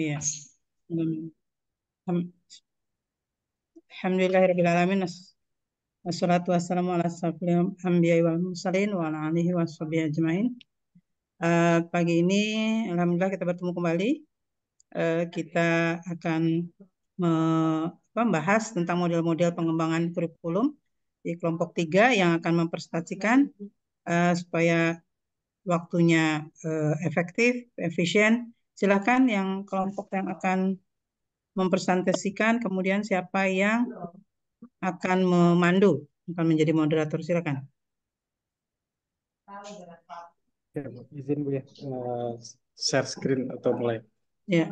Iya. Hmm. Alhamdulillahirrahmanirrahim. Wassalatu wassalamu ala asrafil anbiya wal mursalin wa ala alihi washabihi ajmain. Eh, pagi ini alhamdulillah kita bertemu kembali. Uh, kita akan membahas tentang model-model pengembangan kurikulum di kelompok tiga yang akan mempresentasikan uh, supaya waktunya uh, efektif, efisien, Silakan yang kelompok yang akan mempresentasikan, kemudian siapa yang akan memandu, akan menjadi moderator. Silakan. Ya, izin Bu ya, eh, share screen atau mulai. Ya.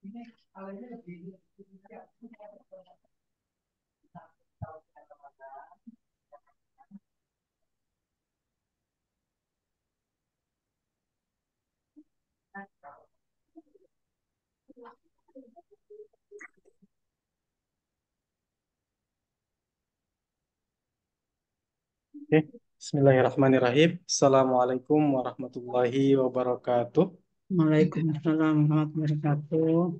Yeah. Oke, eh, Bismillahirrahmanirrahim. Assalamualaikum warahmatullahi wabarakatuh. Waalaikumsalam warahmatullahi wabarakatuh.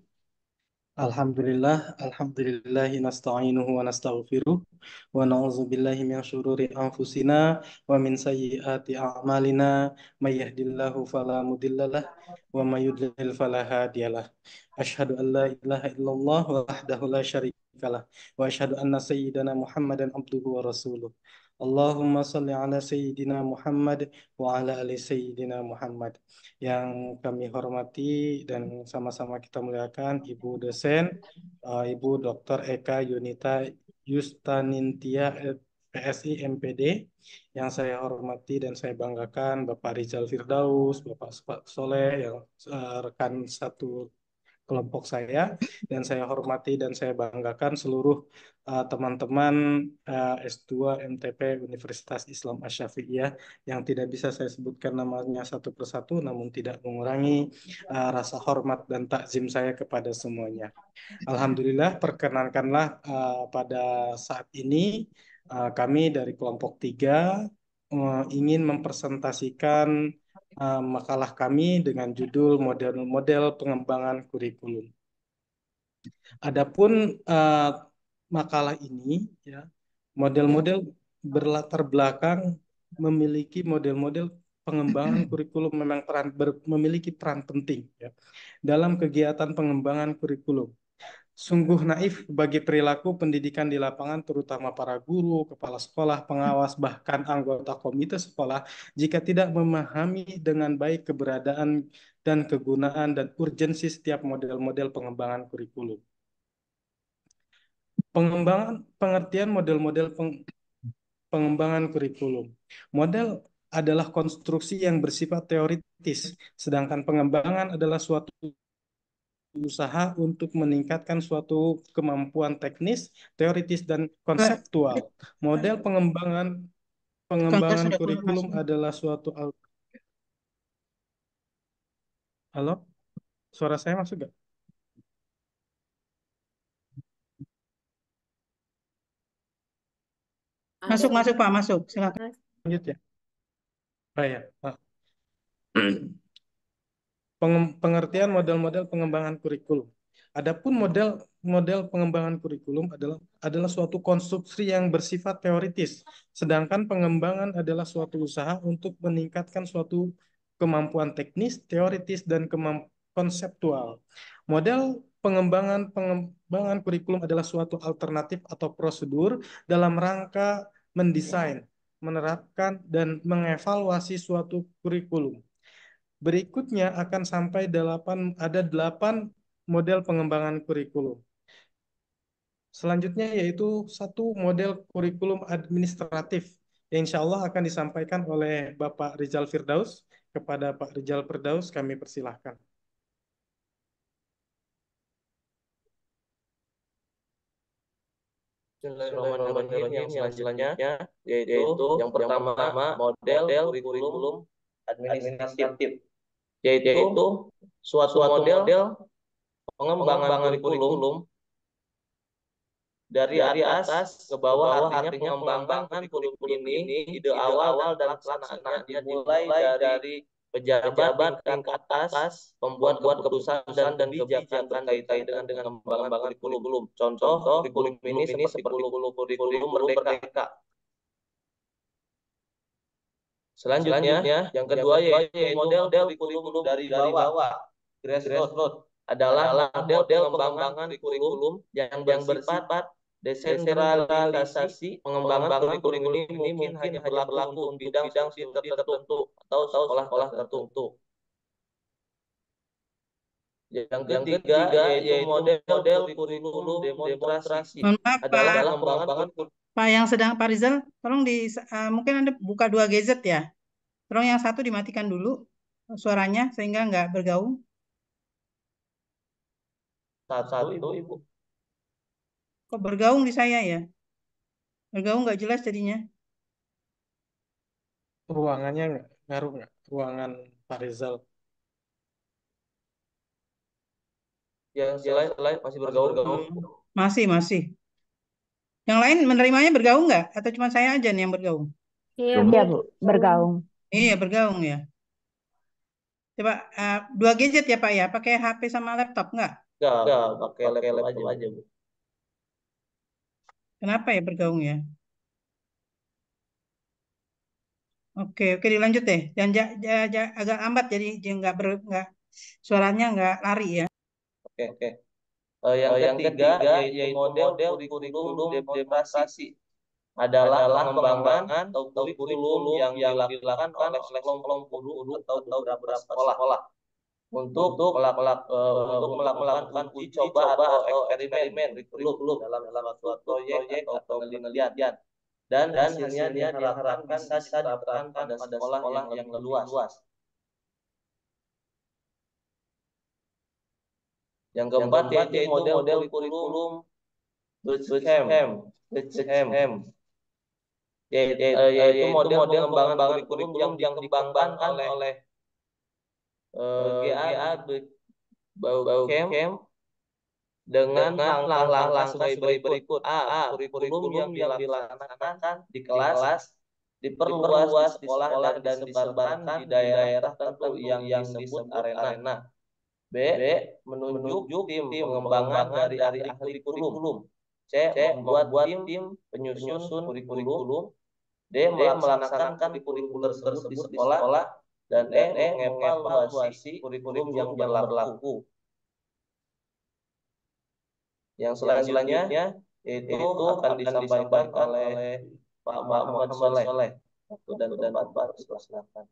Alhamdulillah, alhamdulillahi nasta'inuhu wa nastaghfiruh wa na'udzu billahi min syururi anfusina wa min sayyiati a'malina may yahdillahu fala mudhillalah wa may yudlil fala hadiyalah. Asyhadu an la ilaha illallah wahdahu la syarikalah wa asyhadu anna sayyidana Muhammadan abduhu wa rasuluh. Allahumma salli ala Sayyidina Muhammad wa ala ali Sayyidina Muhammad. Yang kami hormati dan sama-sama kita muliakan Ibu Desen, uh, eh, Ibu Dr. Eka Yunita Yustanintia eh, PSI MPD. Yang saya hormati dan saya banggakan Bapak Rizal Firdaus, Bapak Soleh, yang uh, rekan satu kelompok saya dan saya hormati dan saya banggakan seluruh eh, teman-teman uh, uh, eh, S2 MTP Universitas Islam Asyafi'iyah yang tidak bisa saya sebutkan namanya satu persatu namun tidak mengurangi uh, rasa hormat dan takzim saya kepada semuanya. Alhamdulillah perkenankanlah uh, pada saat ini uh, kami dari kelompok tiga uh, ingin mempresentasikan Eh, makalah kami dengan judul model-model pengembangan kurikulum. Adapun uh, makalah ini, ya, model-model berlatar belakang memiliki model-model pengembangan kurikulum memang peran ber, memiliki peran penting ya, dalam kegiatan pengembangan kurikulum Sungguh naif bagi perilaku pendidikan di lapangan, terutama para guru, kepala sekolah, pengawas, bahkan anggota komite sekolah, jika tidak memahami dengan baik keberadaan dan kegunaan dan urgensi setiap model-model pengembangan kurikulum. Pengembangan pengertian model-model peng, pengembangan kurikulum. Model adalah konstruksi yang bersifat teoritis, sedangkan pengembangan adalah suatu usaha untuk meningkatkan suatu kemampuan teknis, teoritis dan konseptual. Model pengembangan pengembangan kurikulum adalah suatu Halo? Suara saya masuk gak? Masuk, masuk Pak, masuk. Silakan. Lanjut ya. Oh, Ah. pengertian model-model pengembangan kurikulum. Adapun model model pengembangan kurikulum adalah adalah suatu konstruksi yang bersifat teoritis, sedangkan pengembangan adalah suatu usaha untuk meningkatkan suatu kemampuan teknis, teoritis dan konseptual. Model pengembangan pengembangan kurikulum adalah suatu alternatif atau prosedur dalam rangka mendesain, menerapkan dan mengevaluasi suatu kurikulum Berikutnya akan sampai 8, ada 8 model pengembangan kurikulum. Selanjutnya yaitu satu model kurikulum administratif yang insya Allah akan disampaikan oleh Bapak Rizal Firdaus. Kepada Pak Rizal Firdaus kami persilahkan. Yang selanjutnya yaitu, yaitu yang pertama model, model kurikulum administratif yaitu, yaitu suatu, suatu model, model pengembangan, pengembangan kurikulum dari, area atas ke bawah, bawah artinya pengembangan kurikulum ini ide awal awal dan pelaksanaannya dimulai dari pejabat tingkat atas pembuat buat keputusan dan, dan kebijakan berkaitan dengan dengan pengembangan kurikulum. Contoh, kurikulum ini seperti kurikulum, kurikulum merdeka. Selanjutnya, Selanjutnya yang kedua yaitu model, model kurikulum dari, dari bawah, grassroots, adalah model, model pengembangan kurikulum yang, yang bersifat desentralisasi pengembangan kurikulum ini mungkin hanya berlaku untuk bidang-bidang tertentu atau sekolah-sekolah tertentu. Yang ketiga, yaitu model, model kurikulum demonstrasi adalah pengembangan kurikulum Pak yang sedang Pak Rizal, tolong di uh, mungkin Anda buka dua gadget ya. Tolong yang satu dimatikan dulu eh, suaranya sehingga nggak bergaung. Satu itu Ibu. Kok bergaung di saya ya? Bergaung nggak jelas jadinya. Ruangannya ngaruh nggak? Ruangan Pak Rizal. Yang selain, selain masih bergaung. Hmm, masih, masih. Yang lain menerimanya bergaung nggak? Atau cuma saya aja nih yang bergaung? Iya, iya Bu. Bergaung. Iya, bergaung ya. Coba uh, dua gadget ya Pak ya, pakai HP sama laptop nggak? Nggak, pakai laptop, laptop aja, aja Bu. Kenapa ya bergaung ya? Oke, oke dilanjut deh. Dan ja, ja, ja, agak lambat jadi nggak ber nggak suaranya nggak lari ya. Oke, oke. Uh, yang, uh, yang ketiga, ketiga yaitu model, model kurikulum demokrasi adalah, adalah pengembangan atau kurikulum yang, dilakukan oleh kelompok guru atau, beberapa sekolah, sekolah untuk untuk, melak, -melak, eh, eh, uh, untuk melakukan uji coba atau eksperimen kurikulum dalam dalam suatu proyek atau penelitian dan, dan hasilnya diharapkan bisa diterapkan pada sekolah yang, yang lebih luas. luas. Yang keempat, yang keempat yaitu model-model kurikulum Bootcamp. Bootcamp. Yaitu, yaitu model pengembangan kurikulum yang dikembangkan oleh, oleh uh, GA Bootcamp dengan langkah-langkah sebagai berikut. A. a Kurikulum yang dilaksanakan di kelas diperluas di sekolah dan disebarkan di daerah tertentu yang disebut arena. B, B menunjuk tim, tim pengembangan dari, dari ahli kurikulum. C, C membuat buat tim, tim penyusun, kurikulum. D, melaksanakan kurikulum tersebut, di sekolah. sekolah. Dan E, e mengevaluasi kurikulum yang berlaku. Yang selanjutnya itu, itu akan disampaikan oleh Pak Muhammad Soleh. Waktu dan Pak harus dilaksanakan.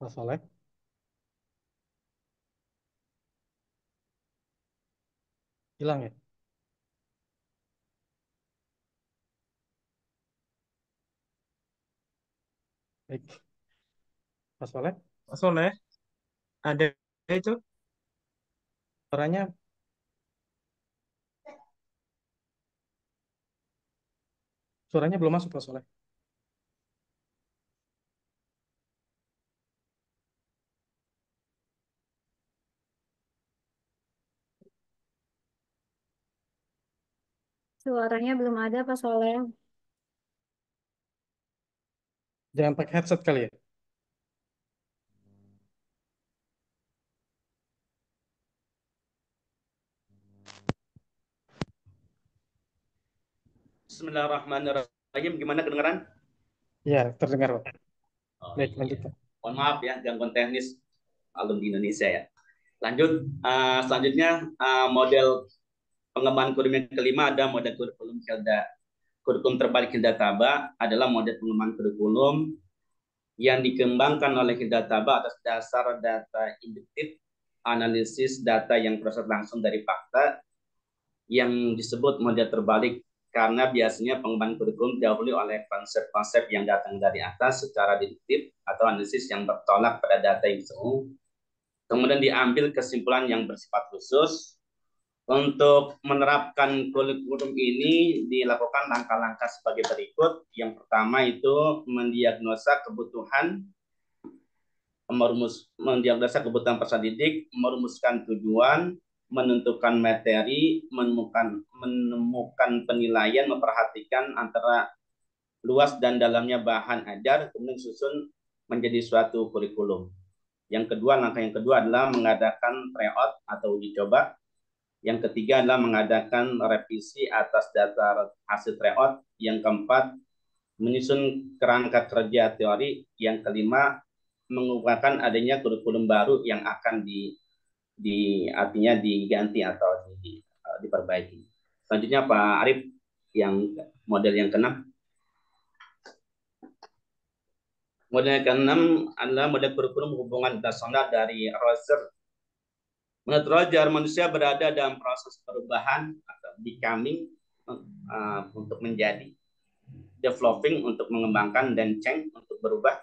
Mas Soleh? Hilang ya? Baik. Mas Soleh? Mas Soleh, ada itu? Suaranya Suaranya belum masuk Mas Soleh. Suaranya belum ada, Pak Soleh. Jangan pakai headset kali ya? Bismillahirrahmanirrahim. Gimana kedengaran? Ya, terdengar, Pak. Oh, Baik, iya. lanjut, Pak. Mohon maaf ya, gangguan teknis alumni Indonesia ya. Lanjut, uh, selanjutnya uh, model pengembangan kurikulum yang kelima ada model kurikulum Hilda Kurikulum terbalik Hilda Taba adalah model pengembangan kurikulum yang dikembangkan oleh Hilda Taba atas dasar data induktif, analisis data yang proses langsung dari fakta yang disebut model terbalik karena biasanya pengembangan kurikulum didahului oleh konsep-konsep yang datang dari atas secara deduktif atau analisis yang bertolak pada data yang Kemudian diambil kesimpulan yang bersifat khusus untuk menerapkan kurikulum ini dilakukan langkah-langkah sebagai berikut. Yang pertama itu mendiagnosa kebutuhan merumus mendiagnosa kebutuhan peserta didik, merumuskan tujuan, menentukan materi, menemukan menemukan penilaian, memperhatikan antara luas dan dalamnya bahan ajar, kemudian susun menjadi suatu kurikulum. Yang kedua, langkah yang kedua adalah mengadakan tryout atau uji coba yang ketiga adalah mengadakan revisi atas data hasil tryout. Yang keempat, menyusun kerangka kerja teori. Yang kelima, mengupakan adanya kurikulum baru yang akan di, di artinya diganti atau di, eh, diperbaiki. Selanjutnya Pak Arif yang model yang keenam. Model yang keenam adalah model kurikulum hubungan dasar dari Roser. Menurut jar manusia berada dalam proses perubahan atau becoming uh, untuk menjadi, developing untuk mengembangkan, dan change untuk berubah.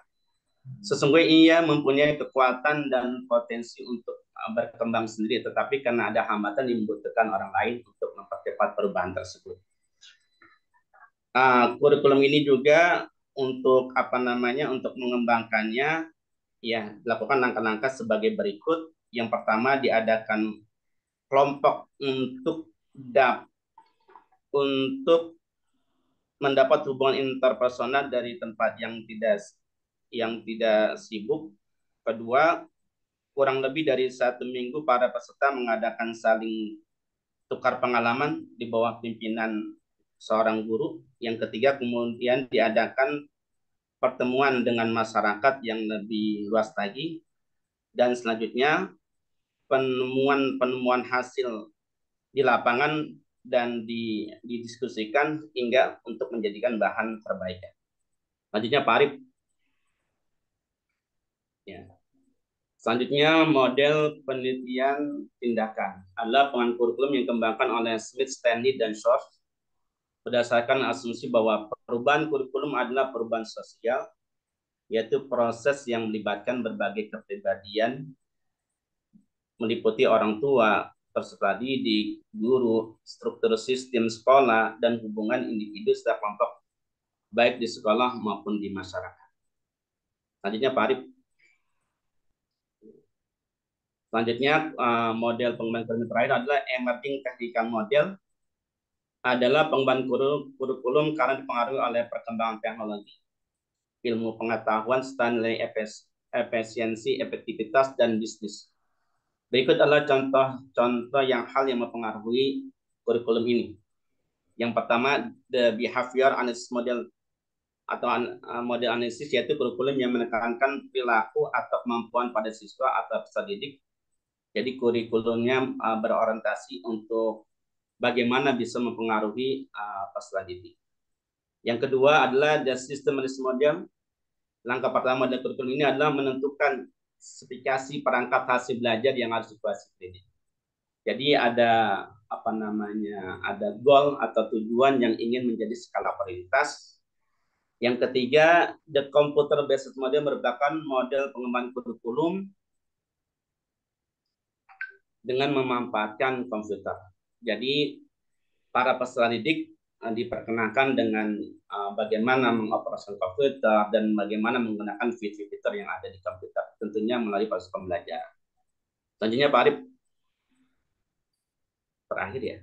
Sesungguhnya ia mempunyai kekuatan dan potensi untuk uh, berkembang sendiri, tetapi karena ada hambatan yang membutuhkan orang lain untuk mempercepat perubahan tersebut. Uh, kurikulum ini juga untuk apa namanya untuk mengembangkannya ya dilakukan langkah-langkah sebagai berikut yang pertama diadakan kelompok untuk DAP untuk mendapat hubungan interpersonal dari tempat yang tidak yang tidak sibuk. Kedua, kurang lebih dari satu minggu para peserta mengadakan saling tukar pengalaman di bawah pimpinan seorang guru. Yang ketiga, kemudian diadakan pertemuan dengan masyarakat yang lebih luas lagi. Dan selanjutnya, penemuan-penemuan hasil di lapangan dan didiskusikan hingga untuk menjadikan bahan perbaikan. Selanjutnya Pak Arif. Ya. Selanjutnya model penelitian tindakan adalah pengembangan kurikulum yang dikembangkan oleh Smith, Stanley, dan Schoff berdasarkan asumsi bahwa perubahan kurikulum adalah perubahan sosial, yaitu proses yang melibatkan berbagai kepribadian meliputi orang tua, peserta didik, guru, struktur sistem sekolah, dan hubungan individu serta kelompok baik di sekolah maupun di masyarakat. Selanjutnya Pak Arif. Selanjutnya eh, model pengembangan kurikulum terakhir adalah emerging technical model adalah pengembangan kurikulum karena dipengaruhi oleh perkembangan teknologi, ilmu pengetahuan standar efisiensi, efektivitas dan bisnis. Berikut adalah contoh-contoh yang hal yang mempengaruhi kurikulum ini. Yang pertama, the behavior analysis model atau eh, model analisis yaitu kurikulum yang menekankan perilaku atau kemampuan pada siswa atau peserta didik. Jadi kurikulumnya eh, berorientasi untuk bagaimana bisa mempengaruhi eh, peserta didik. Yang kedua adalah the system analysis model. Langkah pertama dari kurikulum ini adalah menentukan spesifikasi perangkat hasil belajar yang harus dikuasai. Jadi ada apa namanya ada goal atau tujuan yang ingin menjadi skala prioritas. Yang ketiga, the computer based model merupakan model pengembangan kurikulum dengan memanfaatkan komputer. Jadi para peserta didik Eh, diperkenakan dengan uh, bagaimana mengoperasikan komputer dan bagaimana menggunakan fitur-fitur yang ada di komputer, tentunya melalui proses pembelajaran. Selanjutnya Pak Arif, terakhir ya.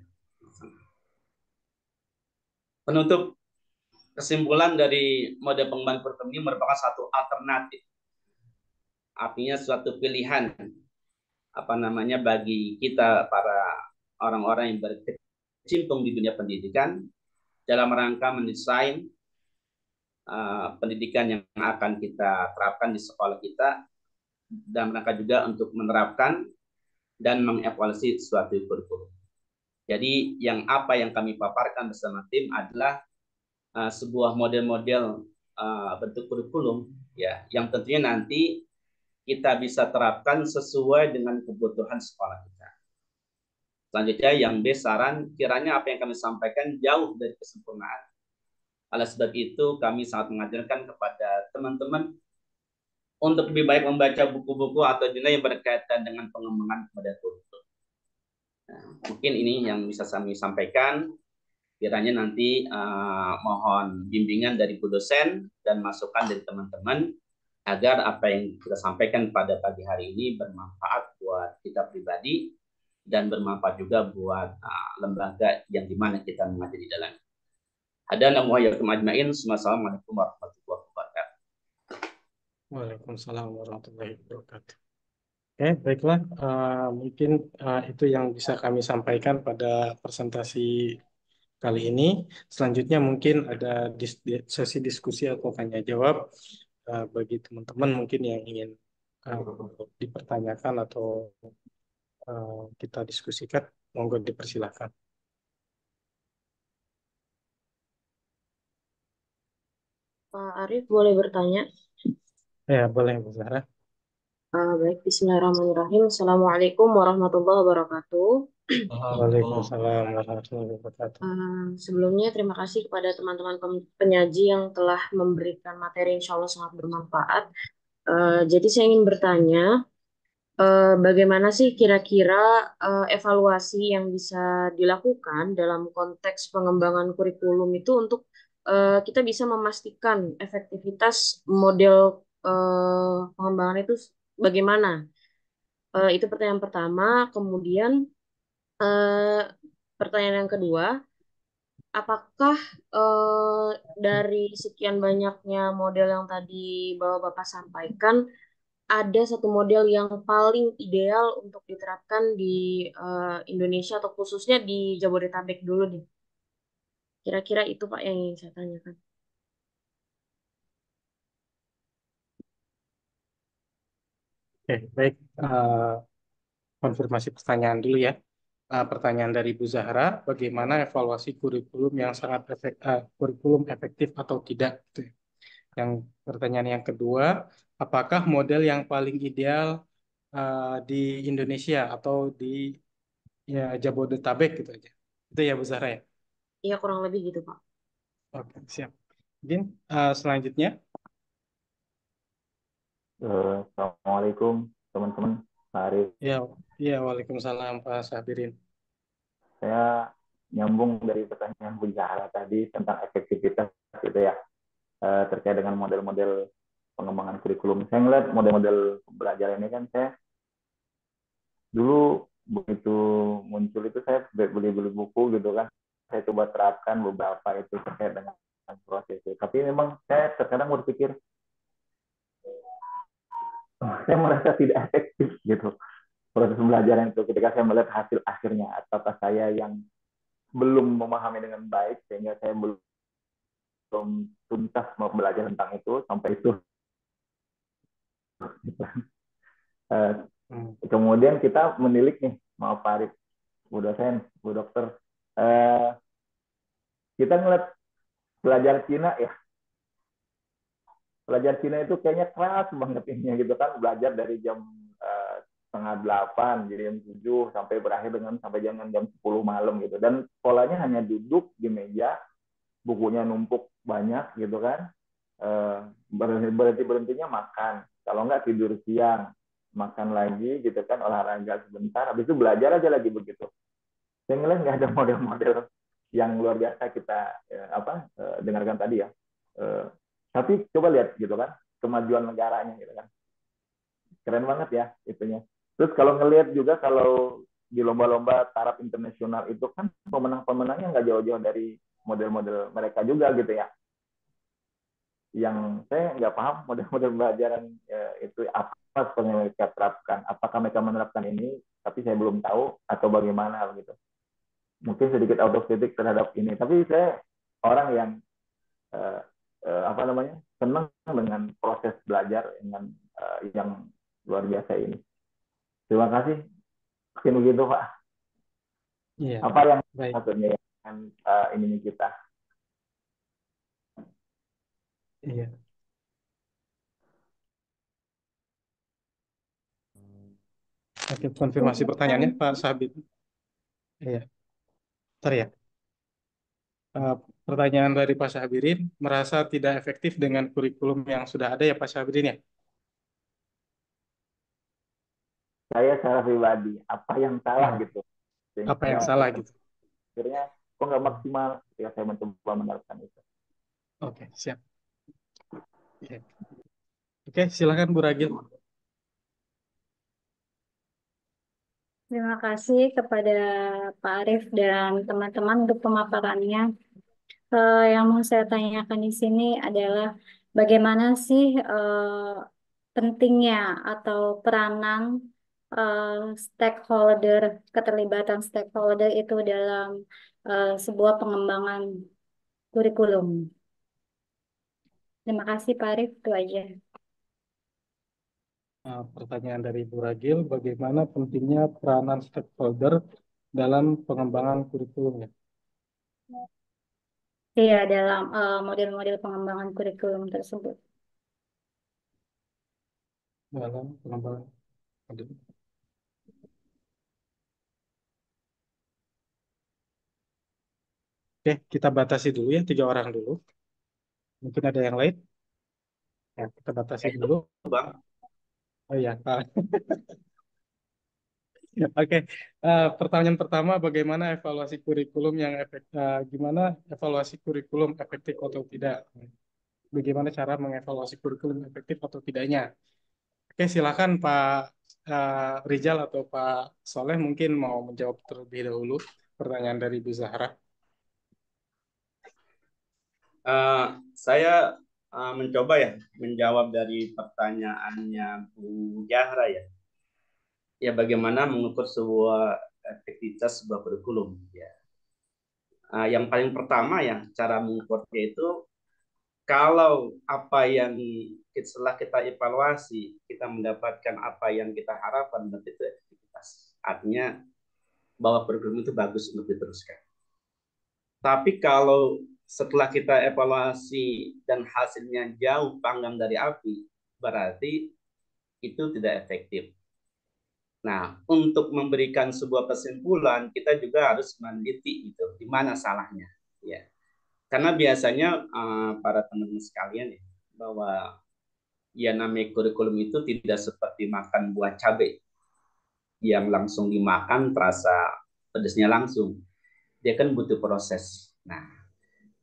Penutup kesimpulan dari mode pengembangan kurikulum ini merupakan satu alternatif, artinya suatu pilihan apa namanya bagi kita para orang-orang yang berkecimpung di dunia pendidikan dalam rangka mendesain uh, pendidikan yang akan kita terapkan di sekolah kita dan rangka juga untuk menerapkan dan mengevaluasi suatu kurikulum. Jadi yang apa yang kami paparkan bersama tim adalah uh, sebuah model-model uh, bentuk kurikulum ya yang tentunya nanti kita bisa terapkan sesuai dengan kebutuhan sekolah Selanjutnya yang B saran kiranya apa yang kami sampaikan jauh dari kesempurnaan. Oleh sebab itu kami sangat mengajarkan kepada teman-teman untuk lebih baik membaca buku-buku atau jurnal yang berkaitan dengan pengembangan kepada kultur. Nah, mungkin ini yang bisa kami sampaikan. Kiranya nanti uh, mohon bimbingan dari Bu dosen dan masukan dari teman-teman agar apa yang kita sampaikan pada pagi hari ini bermanfaat buat kita pribadi dan bermanfaat juga buat uh, lembaga yang dimana kita mengajar di dalamnya. Hadana muhayyakum ajma'in. Assalamualaikum warahmatullahi wabarakatuh. Waalaikumsalam warahmatullahi wabarakatuh. Oke, okay, baiklah. Uh, mungkin uh, itu yang bisa kami sampaikan pada presentasi kali ini. Selanjutnya mungkin ada dis sesi diskusi atau tanya jawab uh, bagi teman-teman mungkin yang ingin uh, dipertanyakan atau Eh, kita diskusikan. Monggo dipersilahkan. Pak Arief boleh bertanya? Ya, boleh Bu Zahra. Uh, baik, Bismillahirrahmanirrahim. Assalamualaikum warahmatullahi wabarakatuh. Waalaikumsalam warahmatullahi wabarakatuh. Uh, sebelumnya terima kasih kepada teman-teman penyaji yang telah memberikan materi insya Allah sangat bermanfaat. Uh, jadi saya ingin bertanya, Eh, bagaimana sih kira-kira, eh, evaluasi yang bisa dilakukan dalam konteks pengembangan kurikulum itu untuk, eh, kita bisa memastikan efektivitas model, pengembangan itu bagaimana? itu pertanyaan pertama. Kemudian, pertanyaan yang kedua, apakah, dari sekian banyaknya model yang tadi Bapak, Bapak sampaikan ada satu model yang paling ideal untuk diterapkan di uh, Indonesia atau khususnya di Jabodetabek dulu nih? Kira-kira itu Pak yang ingin saya tanyakan. Oke, baik. Uh, konfirmasi pertanyaan dulu ya. Uh, pertanyaan dari Bu Zahra, bagaimana evaluasi kurikulum yang sangat efek, uh, kurikulum efektif atau tidak? Yang pertanyaan yang kedua, apakah model yang paling ideal uh, di Indonesia atau di ya Jabodetabek gitu aja. Itu ya Bu Zahra ya? Iya kurang lebih gitu Pak. Oke siap. Din uh, selanjutnya. Uh, Assalamualaikum teman-teman. Hari. Ya, ya, waalaikumsalam Pak Sabirin. Saya nyambung dari pertanyaan Bu Zahra tadi tentang efektivitas gitu ya, terkait dengan model-model pengembangan kurikulum. Saya ngeliat model-model belajar ini kan saya dulu begitu muncul itu saya beli-beli buku gitu kan. Saya coba terapkan beberapa itu terkait dengan proses itu. Tapi memang saya terkadang berpikir oh, saya merasa tidak efektif gitu proses pembelajaran itu ketika saya melihat hasil akhirnya atau saya yang belum memahami dengan baik sehingga saya belum belum tuntas mau belajar tentang itu sampai itu uh, kemudian kita menilik nih maaf Pak Arif Bu dosen Bu dokter uh, kita ngeliat pelajar Cina ya pelajar Cina itu kayaknya keras banget ini gitu kan belajar dari jam eh, setengah delapan jadi jam tujuh sampai berakhir dengan sampai jam jam sepuluh malam gitu dan polanya hanya duduk di meja bukunya numpuk banyak gitu kan uh, berhenti berhentinya makan kalau nggak tidur siang, makan lagi gitu kan, olahraga sebentar, habis itu belajar aja lagi begitu. Saya ngeliat nggak ada model-model yang luar biasa kita eh, apa eh, dengarkan tadi ya. Eh, tapi coba lihat gitu kan kemajuan negaranya gitu kan. Keren banget ya itunya. Terus kalau ngelihat juga kalau di lomba-lomba taraf internasional itu kan pemenang-pemenangnya nggak jauh-jauh dari model-model mereka juga gitu ya yang saya nggak paham model-model pembelajaran ya, itu apa sebenarnya mereka terapkan. Apakah mereka menerapkan ini, tapi saya belum tahu atau bagaimana gitu Mungkin sedikit autokritik terhadap ini. Tapi saya orang yang uh, uh, apa namanya senang dengan proses belajar dengan uh, yang luar biasa ini. Terima kasih. Mungkin begitu Pak. Iya. Apa yang maksudnya yang uh, ininya kita? Iya. Oke, konfirmasi pertanyaannya Pak Sabit. Iya, bentar ya. Uh, pertanyaan dari Pak Sabirin, merasa tidak efektif dengan kurikulum yang sudah ada ya Pak Sabirin ya? Saya secara pribadi, apa yang salah hmm. gitu? Sehingga Apa yang salah gitu? Akhirnya kok nggak maksimal ketika ya, saya mencoba menerapkan itu. Oke, siap. Oke, silakan Bu Ragil. Terima kasih kepada Pak Arief dan teman-teman untuk pemaparannya. Uh, yang mau saya tanyakan di sini adalah bagaimana sih uh, pentingnya atau peranan uh, stakeholder, keterlibatan stakeholder itu dalam uh, sebuah pengembangan kurikulum. Terima kasih Pak Arief, itu aja. Nah, pertanyaan dari Bu Ragil, bagaimana pentingnya peranan stakeholder dalam pengembangan kurikulum ya? Iya, dalam eh, model-model uh, pengembangan kurikulum tersebut. Dalam pengembangan Oke, kita batasi dulu ya, tiga orang dulu. Mungkin ada yang lain? Ya, kita batasi eh, dulu. Bang. Oh iya, Pak. Oke, uh, pertanyaan pertama, bagaimana evaluasi kurikulum yang efek, uh, gimana evaluasi kurikulum efektif atau tidak? Bagaimana cara mengevaluasi kurikulum efektif atau tidaknya? Oke, silakan Pak uh, Rizal atau Pak Soleh mungkin mau menjawab terlebih dahulu pertanyaan dari Bu Zahra. Uh, saya uh, mencoba ya menjawab dari pertanyaannya Bu Jahra ya. Ya bagaimana mengukur sebuah efektivitas sebuah kurikulum ya. Uh, yang paling pertama ya cara mengukurnya itu kalau apa yang setelah kita evaluasi kita mendapatkan apa yang kita harapkan berarti itu efektivitas. Artinya bahwa program itu bagus untuk diteruskan. Tapi kalau setelah kita evaluasi dan hasilnya jauh panggang dari api, berarti itu tidak efektif. Nah, untuk memberikan sebuah kesimpulan, kita juga harus meneliti itu, di mana salahnya. Ya. Karena biasanya uh, para teman-teman sekalian ya, bahwa ya namanya kurikulum itu tidak seperti makan buah cabai yang langsung dimakan terasa pedesnya langsung. Dia kan butuh proses. Nah,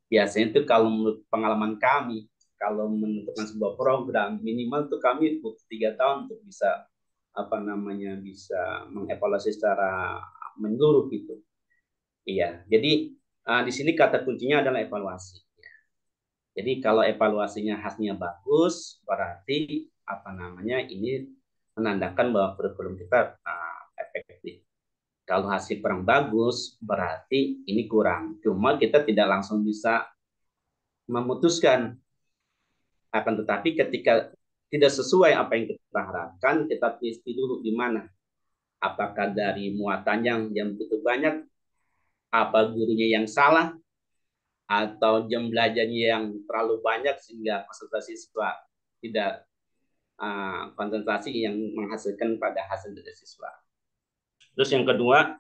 biasanya itu kalau menurut pengalaman kami kalau menentukan sebuah program minimal itu kami butuh tiga tahun untuk bisa apa namanya bisa mengevaluasi secara menyeluruh gitu iya jadi uh, di sini kata kuncinya adalah evaluasi ya. jadi kalau evaluasinya khasnya bagus berarti apa namanya ini menandakan bahwa kurikulum kita uh, efektif kalau hasil perang bagus, berarti ini kurang. Cuma kita tidak langsung bisa memutuskan. Akan tetapi ketika tidak sesuai apa yang kita harapkan, kita pilih dulu di mana. Apakah dari muatan yang yang begitu banyak, apa gurunya yang salah, atau jam belajarnya yang terlalu banyak sehingga konsentrasi siswa tidak uh, konsentrasi yang menghasilkan pada hasil dari siswa. Terus yang kedua,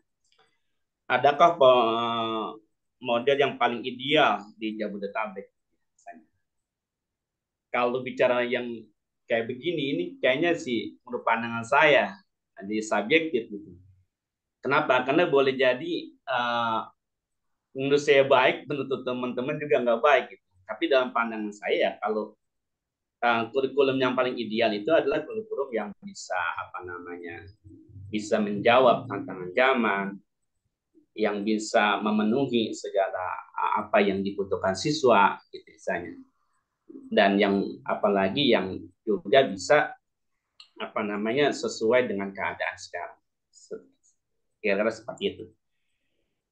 adakah eh, model yang paling ideal di Jabodetabek? Kalau bicara yang kayak begini, ini kayaknya sih menurut pandangan saya ini subjektif gitu. Kenapa? Karena boleh jadi uh, menurut saya baik, menurut teman-teman juga nggak baik. Gitu. Tapi dalam pandangan saya ya kalau uh, kurikulum yang paling ideal itu adalah kurikulum yang bisa apa namanya bisa menjawab tantangan zaman, yang bisa memenuhi segala apa yang dibutuhkan siswa, gitu misalnya. Dan yang apalagi yang juga bisa apa namanya sesuai dengan keadaan sekarang. Kira-kira seperti itu.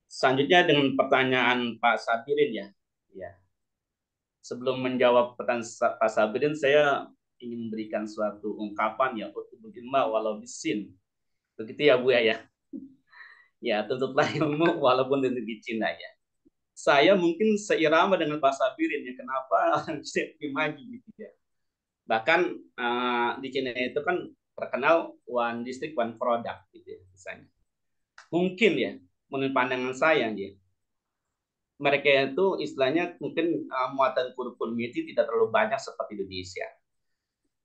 Selanjutnya dengan pertanyaan Pak Sabirin ya. Ya. Sebelum menjawab pertanyaan Pak Sabirin, saya ingin memberikan suatu ungkapan ya untuk bagaimana walau disin Begitu ya Bu ya. Ya, tuntutlah ya, ilmu walaupun dengan Cina ya. Saya mungkin seirama dengan Pak Sabirin ya kenapa Syekh maju gitu ya. Bahkan uh, di Cina itu kan terkenal one district one product gitu ya misalnya. Mungkin ya menurut pandangan saya ya mereka itu istilahnya mungkin uh, muatan kurikulum itu tidak terlalu banyak seperti Indonesia.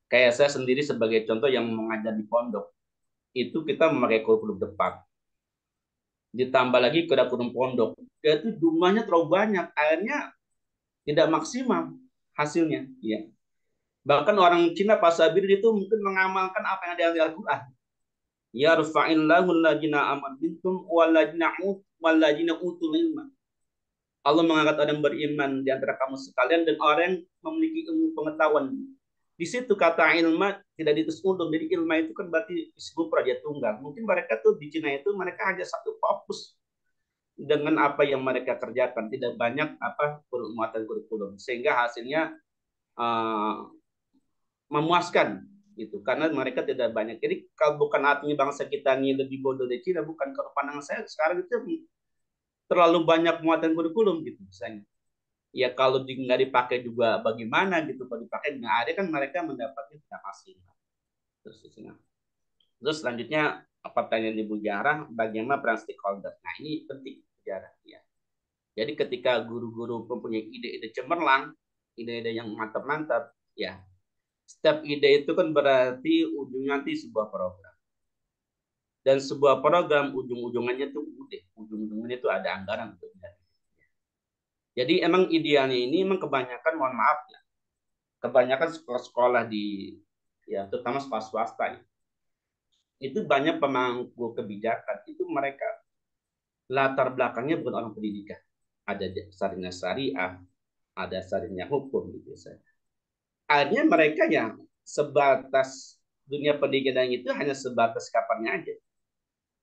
Kayak saya sendiri sebagai contoh yang mengajar di pondok, itu kita memakai kurikulum depan. Ditambah lagi ke kurikulum pondok, yaitu jumlahnya terlalu banyak, akhirnya tidak maksimal hasilnya. Ya. Bahkan orang Cina pas Sabir itu mungkin mengamalkan apa yang ada di Al-Quran. Ya lahun lajina aman bintum walajina ut utul ilman. Allah mengangkat orang beriman di antara kamu sekalian dan orang yang memiliki ilmu pengetahuan di situ kata ilma tidak ditus undum jadi ilmu itu kan berarti disebut raja tunggal mungkin mereka tuh di Cina itu mereka hanya satu fokus dengan apa yang mereka kerjakan tidak banyak apa muatan kurikulum sehingga hasilnya uh, memuaskan gitu karena mereka tidak banyak jadi kalau bukan artinya bangsa kita ini lebih bodoh dari Cina bukan kalau pandangan saya sekarang itu terlalu banyak muatan kurikulum gitu misalnya ya kalau di, nggak dipakai juga bagaimana gitu kalau dipakai nggak ada kan mereka mendapatkan tidak pasti terus nah. terus selanjutnya pertanyaan ibu jarah bagaimana peran stakeholder nah ini penting jarah ya jadi ketika guru-guru mempunyai ide-ide cemerlang ide-ide yang mantap-mantap ya setiap ide itu kan berarti ujungnya nanti sebuah program dan sebuah program ujung-ujungannya itu udah ujung-ujungnya itu ada anggaran untuk jadi emang idealnya ini emang kebanyakan mohon maaf ya. Kebanyakan sekolah-sekolah di ya terutama sekolah swasta ya. Itu banyak pemangku kebijakan itu mereka latar belakangnya bukan orang pendidikan. Ada sarjana syariah, ada sarjana hukum gitu saya. Akhirnya mereka yang sebatas dunia pendidikan itu hanya sebatas kapannya aja.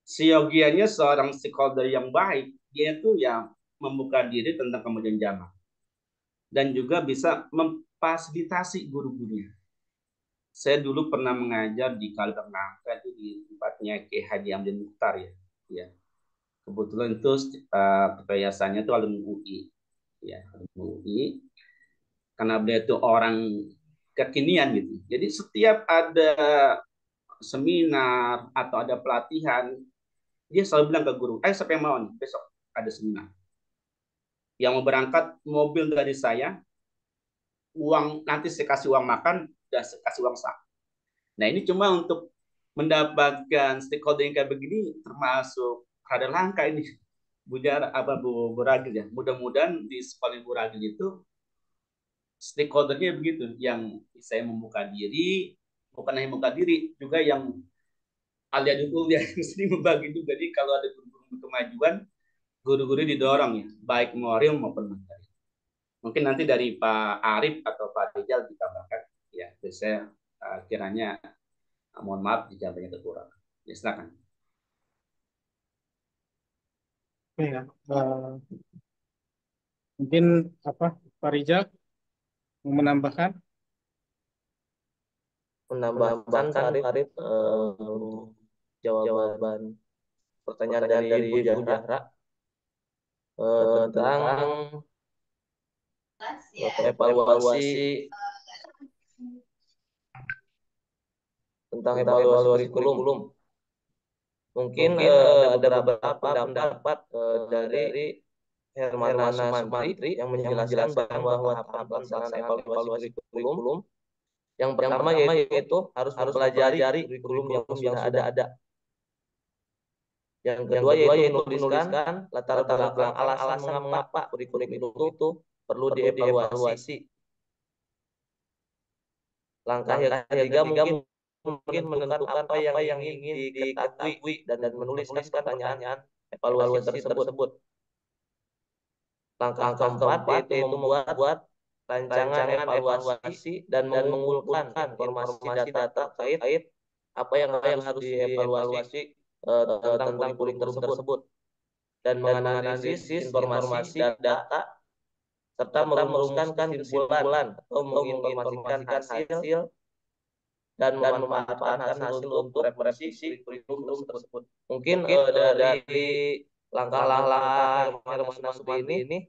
Siogianya seorang psikolog yang baik, dia itu yang membuka diri tentang kemudian zaman dan juga bisa memfasilitasi guru-gurunya. Saya dulu pernah mengajar di Kalternangka itu di tempatnya Ki Haji Amdin Mukhtar ya. ya. Kebetulan itu uh, eh, yayasannya itu alumni UI. Ya, alumni UI. Karena beliau itu orang kekinian gitu. Jadi setiap ada seminar atau ada pelatihan, dia selalu bilang ke guru, eh siapa yang mau nih besok ada seminar yang mau berangkat mobil dari saya uang nanti saya kasih uang makan dan saya kasih uang sak. Nah ini cuma untuk mendapatkan stakeholder yang kayak begini termasuk ada langka ini Jara, apa Bu Buragil ya. Mudah-mudahan di sekolah Bu Ragil itu stakeholdernya begitu yang saya membuka diri bukan hanya membuka diri juga yang alia dukung yang sering membagi juga. Jadi kalau ada guru-guru kemajuan guru-guru didorong ya, baik moral maupun materi. Mungkin nanti dari Pak Arif atau Pak Rijal ditambahkan, ya, saya uh, kiranya uh, mohon maaf jika banyak kekurangan. Ya, silakan. Ya, uh, mungkin apa Pak Rijal mau menambahkan? Menambahkan, menambahkan Arif, Arif uh, jawaban, jawaban pertanyaan, pertanyaan dari, dari Bu Jahra. Eh, tentang evaluasi tentang evaluasi kurikulum. Mungkin uh, ada beberapa pendapat uh, dari Hermana Sumantri yang menjelaskan bahwa tahapan pelaksanaan evaluasi kurikulum yang pertama yaitu harus harus pelajari kurikulum yang sudah ada ada yang kedua, yang yaitu menuliskan, menuliskan latar belakang alasan, mengapa kurikulum itu, itu perlu dievaluasi. Langkah yang ketiga mungkin mungkin menentukan apa yang, yang ingin diketahui dan, dan menuliskan pertanyaan evaluasi tersebut. tersebut. Langkah keempat yaitu membuat buat rancangan evaluasi dan, dan mengumpulkan informasi data terkait apa yang, apa yang harus dievaluasi uh, tentang, tentang kurikulum tersebut dan menganalisis informasi dan data serta merumuskan kesimpulan atau menginformasikan hasil dan memanfaatkan hasil untuk merevisi kurikulum tersebut. Mungkin uh, dari langkah-langkah yang -langkah, ini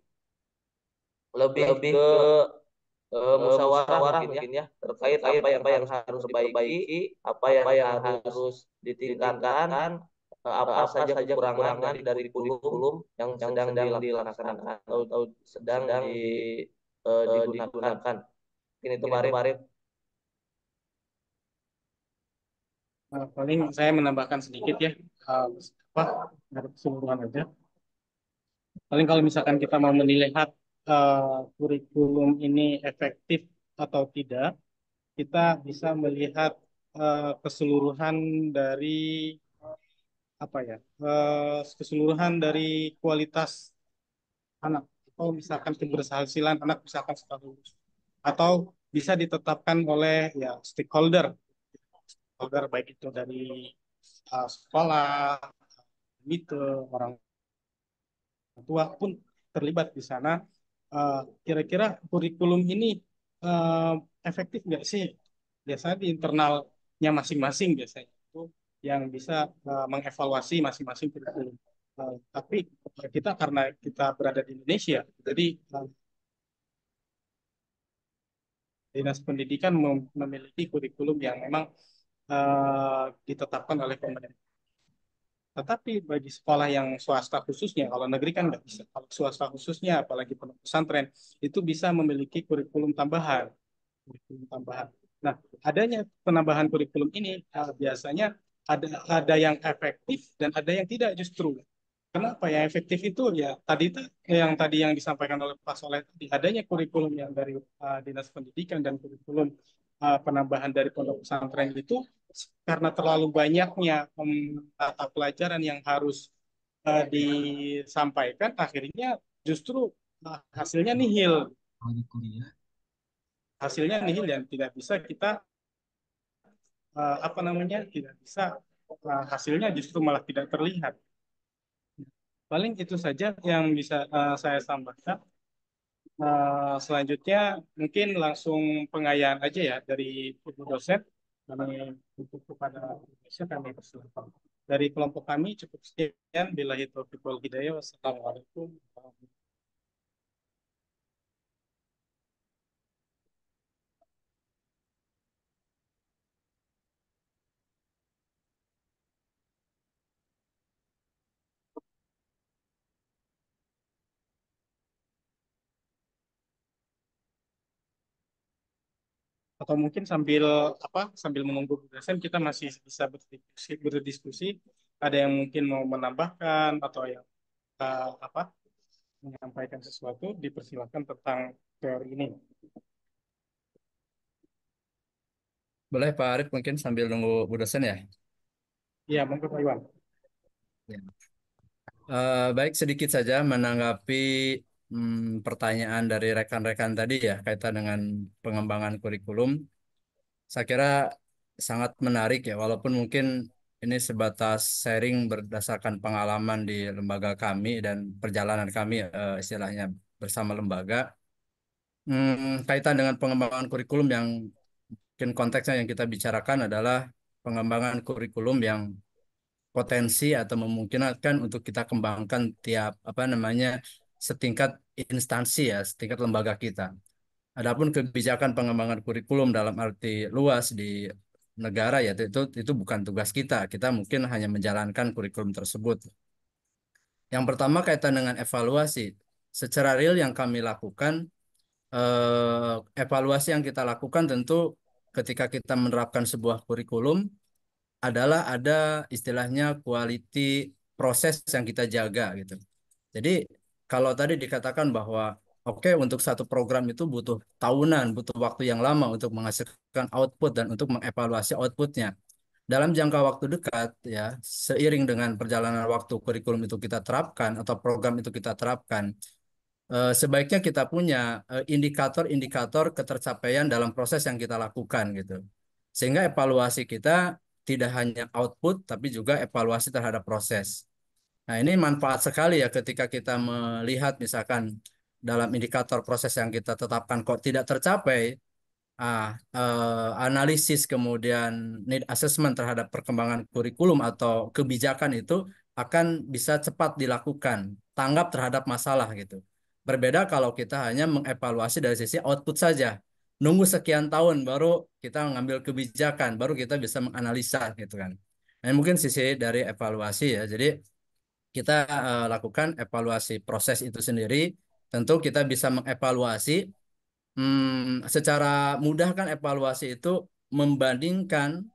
lebih, lebih ke Eh, eh, musyawarah mungkin ya, ya terkait apa, apa yang harus diperbaiki, apa yang, apa yang harus ditingkatkan, apa, apa saja kekurangan, kekurangan dari kurikulum yang sedang, sedang dilaksanakan atau, atau sedang di, uh, digunakan. Ini itu Nah, paling saya menambahkan sedikit ya, apa, keseluruhan aja. Paling kalau misalkan kita mau melihat uh, kurikulum ini efektif atau tidak, kita bisa melihat uh, keseluruhan dari apa ya uh, keseluruhan dari kualitas anak atau misalkan keberhasilan anak misalkan setelah lulus atau bisa ditetapkan oleh ya stakeholder stakeholder baik itu dari uh, sekolah itu orang tua pun terlibat di sana Eh, kira-kira uh, kurikulum ini uh, efektif nggak sih biasanya di internalnya masing-masing biasanya itu yang bisa uh, mengevaluasi masing-masing kurikulum uh, tapi kita karena kita berada di Indonesia jadi uh, dinas pendidikan memiliki kurikulum yang memang uh, ditetapkan oleh pemerintah tetapi bagi sekolah yang swasta khususnya, kalau negeri kan nggak bisa. Kalau swasta khususnya, apalagi pondok pesantren, itu bisa memiliki kurikulum tambahan. Kurikulum tambahan. Nah, adanya penambahan kurikulum ini eh, biasanya ada ada yang efektif dan ada yang tidak justru. Kenapa yang efektif itu ya tadi yang tadi yang disampaikan oleh Pak Soleh tadi adanya kurikulum yang dari uh, dinas pendidikan dan kurikulum Eh, penambahan dari pondok pesantren itu karena terlalu banyaknya mata pelajaran yang harus eh, disampaikan akhirnya justru eh, hasilnya nihil hasilnya nihil dan tidak bisa kita apa namanya tidak bisa hasilnya justru malah tidak terlihat paling itu saja yang bisa saya sampaikan Nah, selanjutnya mungkin langsung pengayaan aja ya dari Ibu dosen kami untuk kepada Indonesia kami persilakan. Dari kelompok kami cukup sekian bila itu Hidayah. Wassalamualaikum warahmatullahi wabarakatuh. atau mungkin sambil apa sambil menunggu dosen kita masih bisa berdiskusi, berdiskusi ada yang mungkin mau menambahkan atau yang uh, apa menyampaikan sesuatu dipersilakan tentang teori ini. Boleh Pak Arif mungkin sambil nunggu Bu dosen ya? Iya, monggo Pak Iwan. Ya. Uh, baik sedikit saja menanggapi hmm, pertanyaan dari rekan-rekan tadi ya kaitan dengan pengembangan kurikulum. Saya kira sangat menarik ya walaupun mungkin ini sebatas sharing berdasarkan pengalaman di lembaga kami dan perjalanan kami eh, istilahnya bersama lembaga. Hmm, kaitan dengan pengembangan kurikulum yang mungkin konteksnya yang kita bicarakan adalah pengembangan kurikulum yang potensi atau memungkinkan untuk kita kembangkan tiap apa namanya setingkat instansi ya, setingkat lembaga kita. Adapun kebijakan pengembangan kurikulum dalam arti luas di negara ya itu itu bukan tugas kita. Kita mungkin hanya menjalankan kurikulum tersebut. Yang pertama kaitan dengan evaluasi. Secara real yang kami lakukan eh, evaluasi yang kita lakukan tentu ketika kita menerapkan sebuah kurikulum adalah ada istilahnya quality proses yang kita jaga gitu. Jadi kalau tadi dikatakan bahwa oke okay, untuk satu program itu butuh tahunan, butuh waktu yang lama untuk menghasilkan output dan untuk mengevaluasi outputnya. Dalam jangka waktu dekat ya, seiring dengan perjalanan waktu kurikulum itu kita terapkan atau program itu kita terapkan, eh, sebaiknya kita punya eh, indikator-indikator ketercapaian dalam proses yang kita lakukan gitu. Sehingga evaluasi kita tidak hanya output tapi juga evaluasi terhadap proses. Nah, ini manfaat sekali ya ketika kita melihat misalkan dalam indikator proses yang kita tetapkan kok tidak tercapai, ah, eh, analisis kemudian need assessment terhadap perkembangan kurikulum atau kebijakan itu akan bisa cepat dilakukan, tanggap terhadap masalah gitu. Berbeda kalau kita hanya mengevaluasi dari sisi output saja. Nunggu sekian tahun baru kita mengambil kebijakan, baru kita bisa menganalisa gitu kan. Nah, mungkin sisi dari evaluasi ya. Jadi kita uh, lakukan evaluasi proses itu sendiri tentu kita bisa mengevaluasi hmm, secara mudah kan evaluasi itu membandingkan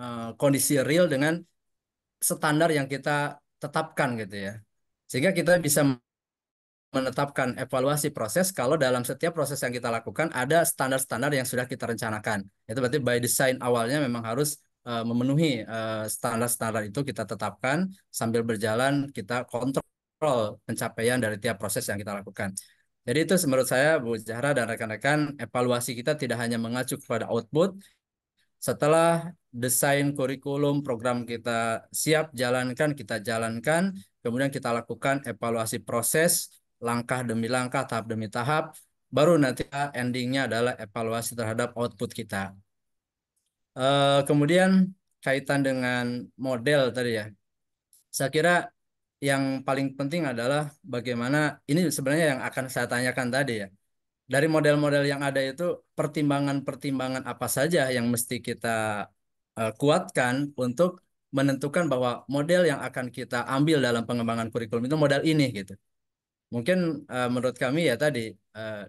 uh, kondisi real dengan standar yang kita tetapkan gitu ya sehingga kita bisa menetapkan evaluasi proses kalau dalam setiap proses yang kita lakukan ada standar-standar yang sudah kita rencanakan itu berarti by design awalnya memang harus Eh, memenuhi eh, standar-standar itu kita tetapkan sambil berjalan kita kontrol pencapaian dari tiap proses yang kita lakukan. Jadi itu menurut saya Bu Zahra dan rekan-rekan evaluasi kita tidak hanya mengacu kepada output setelah desain kurikulum program kita siap jalankan kita jalankan kemudian kita lakukan evaluasi proses langkah demi langkah tahap demi tahap baru nanti endingnya adalah evaluasi terhadap output kita Eh, kemudian kaitan dengan model tadi ya. Saya kira yang paling penting adalah bagaimana ini sebenarnya yang akan saya tanyakan tadi ya. Dari model-model yang ada itu pertimbangan-pertimbangan apa saja yang mesti kita uh, kuatkan untuk menentukan bahwa model yang akan kita ambil dalam pengembangan kurikulum itu model ini gitu. Mungkin uh, menurut kami ya tadi uh,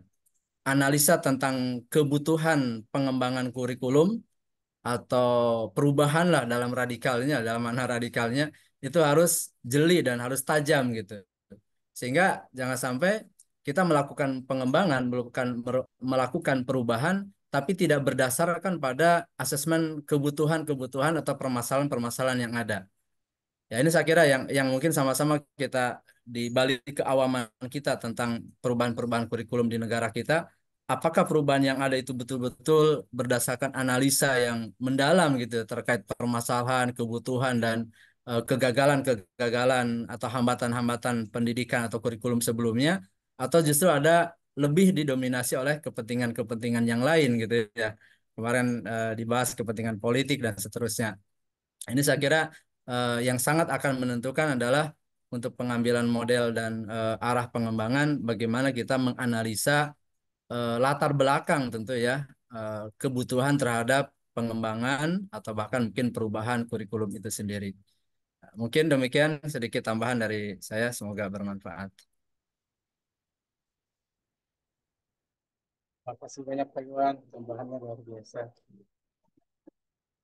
analisa tentang kebutuhan pengembangan kurikulum atau perubahan lah dalam radikalnya dalam mana radikalnya itu harus jeli dan harus tajam gitu sehingga jangan sampai kita melakukan pengembangan melakukan melakukan perubahan tapi tidak berdasarkan pada asesmen kebutuhan-kebutuhan atau permasalahan-permasalahan yang ada ya ini saya kira yang yang mungkin sama-sama kita di balik keawaman kita tentang perubahan-perubahan kurikulum di negara kita apakah perubahan yang ada itu betul-betul berdasarkan analisa yang mendalam gitu terkait permasalahan, kebutuhan dan kegagalan-kegagalan eh, atau hambatan-hambatan pendidikan atau kurikulum sebelumnya atau justru ada lebih didominasi oleh kepentingan-kepentingan yang lain gitu ya kemarin uh, dibahas kepentingan politik dan seterusnya ini saya kira uh, yang sangat akan menentukan adalah untuk pengambilan model dan uh, arah pengembangan bagaimana kita menganalisa eh, latar belakang tentu ya eh, kebutuhan terhadap pengembangan atau bahkan mungkin perubahan kurikulum itu sendiri. Mungkin demikian sedikit tambahan dari saya, semoga bermanfaat. Terima kasih banyak Pak Iwan, tambahannya luar biasa.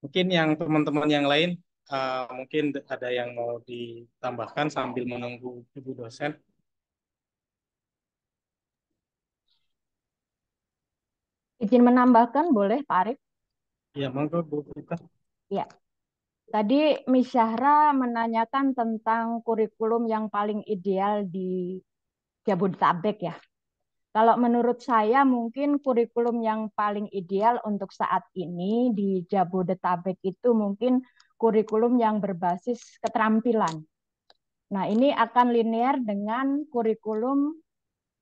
Mungkin yang teman-teman yang lain, uh, mungkin ada yang mau ditambahkan sambil menunggu Ibu dosen. Izin menambahkan boleh Pak Arief? Ya, monggo Bu Rita. Ya. Tadi Miss menanyakan tentang kurikulum yang paling ideal di Jabodetabek ya. Kalau menurut saya mungkin kurikulum yang paling ideal untuk saat ini di Jabodetabek itu mungkin kurikulum yang berbasis keterampilan. Nah, ini akan linear dengan kurikulum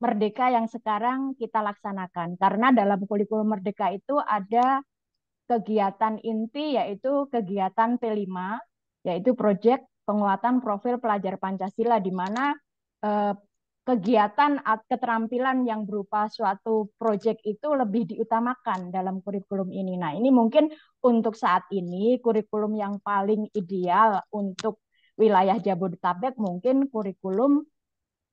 merdeka yang sekarang kita laksanakan. Karena dalam kurikulum merdeka itu ada kegiatan inti yaitu kegiatan P5 yaitu proyek penguatan profil pelajar Pancasila di mana eh, kegiatan keterampilan yang berupa suatu proyek itu lebih diutamakan dalam kurikulum ini. Nah, ini mungkin untuk saat ini kurikulum yang paling ideal untuk wilayah Jabodetabek mungkin kurikulum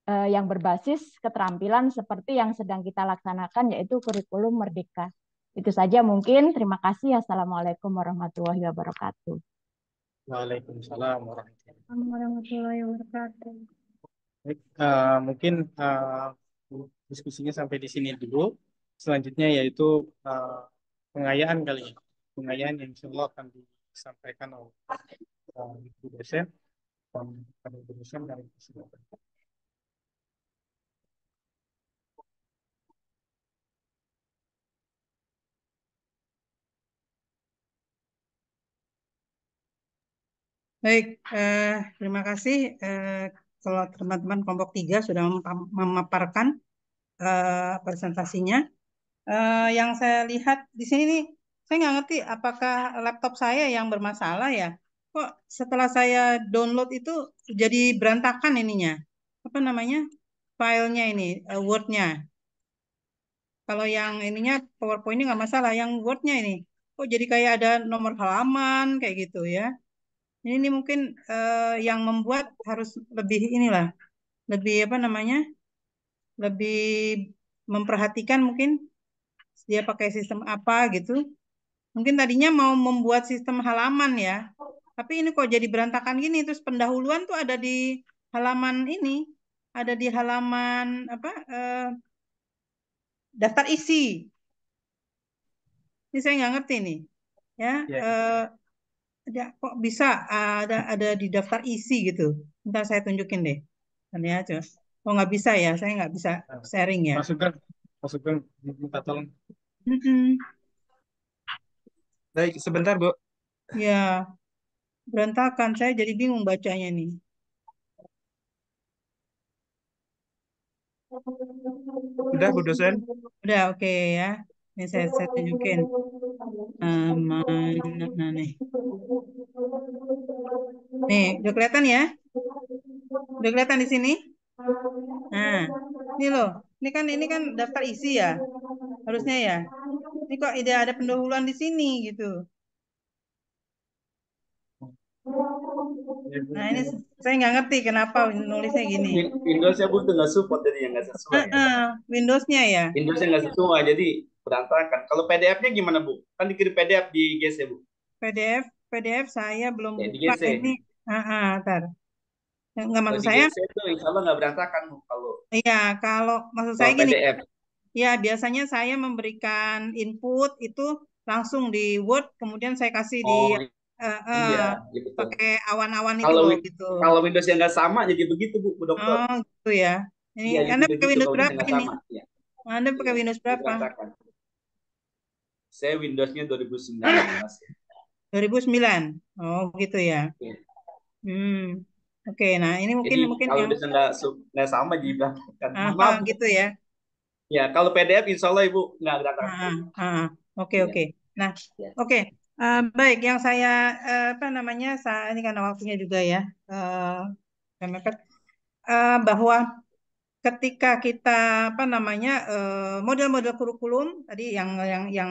Eh, yang berbasis keterampilan seperti yang sedang kita laksanakan yaitu kurikulum merdeka. Itu saja mungkin. Terima kasih. Assalamualaikum warahmatullahi wabarakatuh. Waalaikumsalam warahmatullahi wabarakatuh. Baik, uh, mungkin uh, diskusinya sampai di sini dulu. Selanjutnya yaitu uh, pengayaan kali ini. Pengayaan yang insya Allah akan disampaikan oleh uh, Ibu dosen. Dan Ibu dosen dari Baik, eh, terima kasih eh, kalau teman-teman kelompok tiga sudah memaparkan eh, presentasinya. Eh, yang saya lihat di sini nih, saya nggak ngerti apakah laptop saya yang bermasalah ya. Kok setelah saya download itu jadi berantakan ininya, apa namanya filenya ini, eh, Word-nya. Kalau yang ininya PowerPoint-nya nggak masalah, yang Word-nya ini kok jadi kayak ada nomor halaman kayak gitu ya ini mungkin uh, yang membuat harus lebih inilah lebih apa namanya lebih memperhatikan mungkin dia pakai sistem apa gitu mungkin tadinya mau membuat sistem halaman ya tapi ini kok jadi berantakan gini terus pendahuluan tuh ada di halaman ini ada di halaman apa uh, daftar isi ini saya nggak ngerti nih ya yeah. Ya. uh, ya, kok bisa ah, ada ada di daftar isi gitu. Ntar saya tunjukin deh. Kan ya, cus kok oh, nggak bisa ya, saya nggak bisa sharing ya. Masukkan, masukkan, minta tolong. Mm hmm Baik, sebentar Bu. Ya, berantakan. Saya jadi bingung bacanya nih. Udah Bu dosen? Udah oke okay, ya. Mesela zaten mungkin aman. Nah, nih. Nih, udah kelihatan ya? Udah kelihatan di sini? Nah, ini loh. Ini kan ini kan daftar isi ya. Harusnya ya. Ini kok ide ada pendahuluan di sini gitu. Nah ini saya nggak ngerti kenapa nulisnya gini. Windowsnya ya bu nggak support jadi yang nggak sesuai. Uh, uh, Windowsnya ya. Windowsnya nggak sesuai jadi berantakan. Kalau PDF-nya gimana Bu? Kan dikirim PDF di GC Bu. PDF PDF saya belum ya, di ini. Ah, ntar. Enggak maksud di saya. GC itu insya Allah nggak berantakan Bu kalau. Iya, kalau maksud kalau saya gini. PDF. Ya, biasanya saya memberikan input itu langsung di Word, kemudian saya kasih oh, di Uh, uh, iya, gitu. pakai awan-awan itu kalau, gitu. Kalau Windows yang nggak sama jadi begitu bu, bu dokter. Oh gitu ya. Ini ya, Anda gitu, pakai Windows berapa ini? ya. Anda pakai Windows berapa? Saya Windows-nya Mas 2009. Oh, gitu ya. Okay. Iya. Hmm. Oke, okay, nah ini mungkin Jadi, mungkin kalau yang nggak nggak sama jadi kan. Ah, Maaf. Ah, gitu ya. Ya, kalau PDF insya Allah Ibu nggak datang ah, ah, oke iya. oke. Nah, yeah. oke. Okay. Uh, eh, baik, yang saya uh, apa namanya saya ini karena waktunya juga ya, uh, uh, bahwa ketika kita apa namanya model-model uh, kurikulum tadi yang yang yang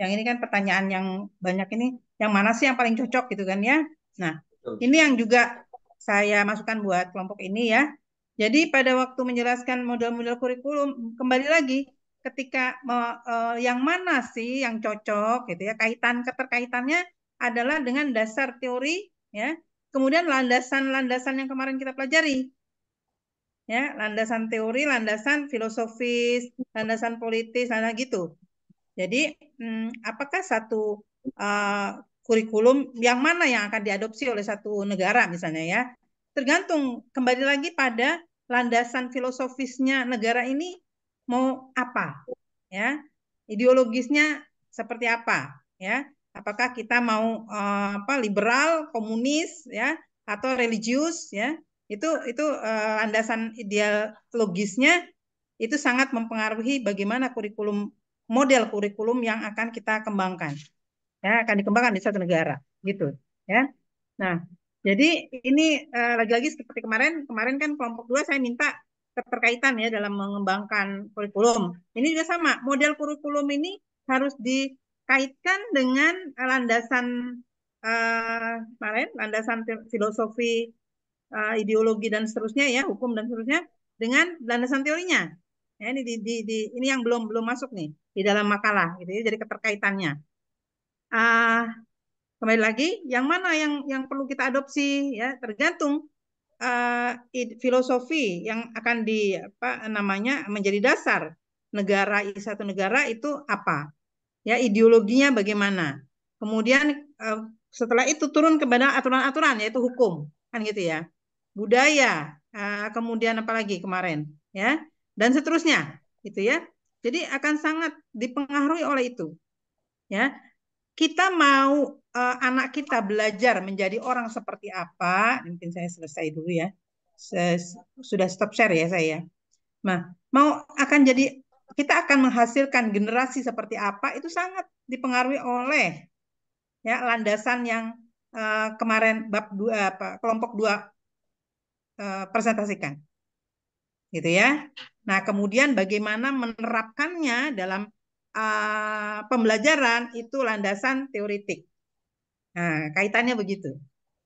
yang ini kan pertanyaan yang banyak ini yang mana sih yang paling cocok gitu kan ya nah Betul. ini yang juga saya masukkan buat kelompok ini ya jadi pada waktu menjelaskan model-model kurikulum kembali lagi ketika uh, yang mana sih yang cocok gitu ya kaitan keterkaitannya adalah dengan dasar teori ya kemudian landasan-landasan yang kemarin kita pelajari ya landasan teori landasan filosofis landasan politis landasan gitu jadi, hmm, apakah satu uh, kurikulum yang mana yang akan diadopsi oleh satu negara misalnya ya? Tergantung kembali lagi pada landasan filosofisnya negara ini mau apa, ya? Ideologisnya seperti apa, ya? Apakah kita mau uh, apa liberal, komunis, ya, atau religius, ya? Itu itu uh, landasan ideologisnya itu sangat mempengaruhi bagaimana kurikulum model kurikulum yang akan kita kembangkan. Ya, akan dikembangkan di satu negara, gitu, ya. Nah, jadi ini eh, lagi-lagi uh, seperti kemarin, kemarin kan kelompok dua saya minta keterkaitan ya dalam mengembangkan kurikulum. Ini juga sama, model kurikulum ini harus dikaitkan dengan eh, landasan uh, kemarin, landasan filosofi, uh, ideologi dan seterusnya ya, hukum dan seterusnya dengan landasan teorinya. Ya, ini di, di, di ini yang belum belum masuk nih di dalam makalah gitu ya, Jadi keterkaitannya. uh, kembali lagi yang mana yang yang perlu kita adopsi ya tergantung uh, filosofi yang akan di apa namanya menjadi dasar negara satu negara itu apa ya ideologinya bagaimana kemudian uh, setelah itu turun kepada aturan-aturan yaitu hukum kan gitu ya budaya uh, kemudian lagi kemarin ya dan seterusnya gitu ya jadi akan sangat dipengaruhi oleh itu ya kita mau uh, anak kita belajar menjadi orang seperti apa mungkin saya selesai dulu ya sudah stop share ya saya ya. nah mau akan jadi kita akan menghasilkan generasi seperti apa itu sangat dipengaruhi oleh ya landasan yang uh, kemarin bab dua eh, apa, kelompok dua uh, presentasikan gitu ya Nah, kemudian bagaimana menerapkannya dalam uh, pembelajaran itu landasan teoritik Nah, kaitannya begitu.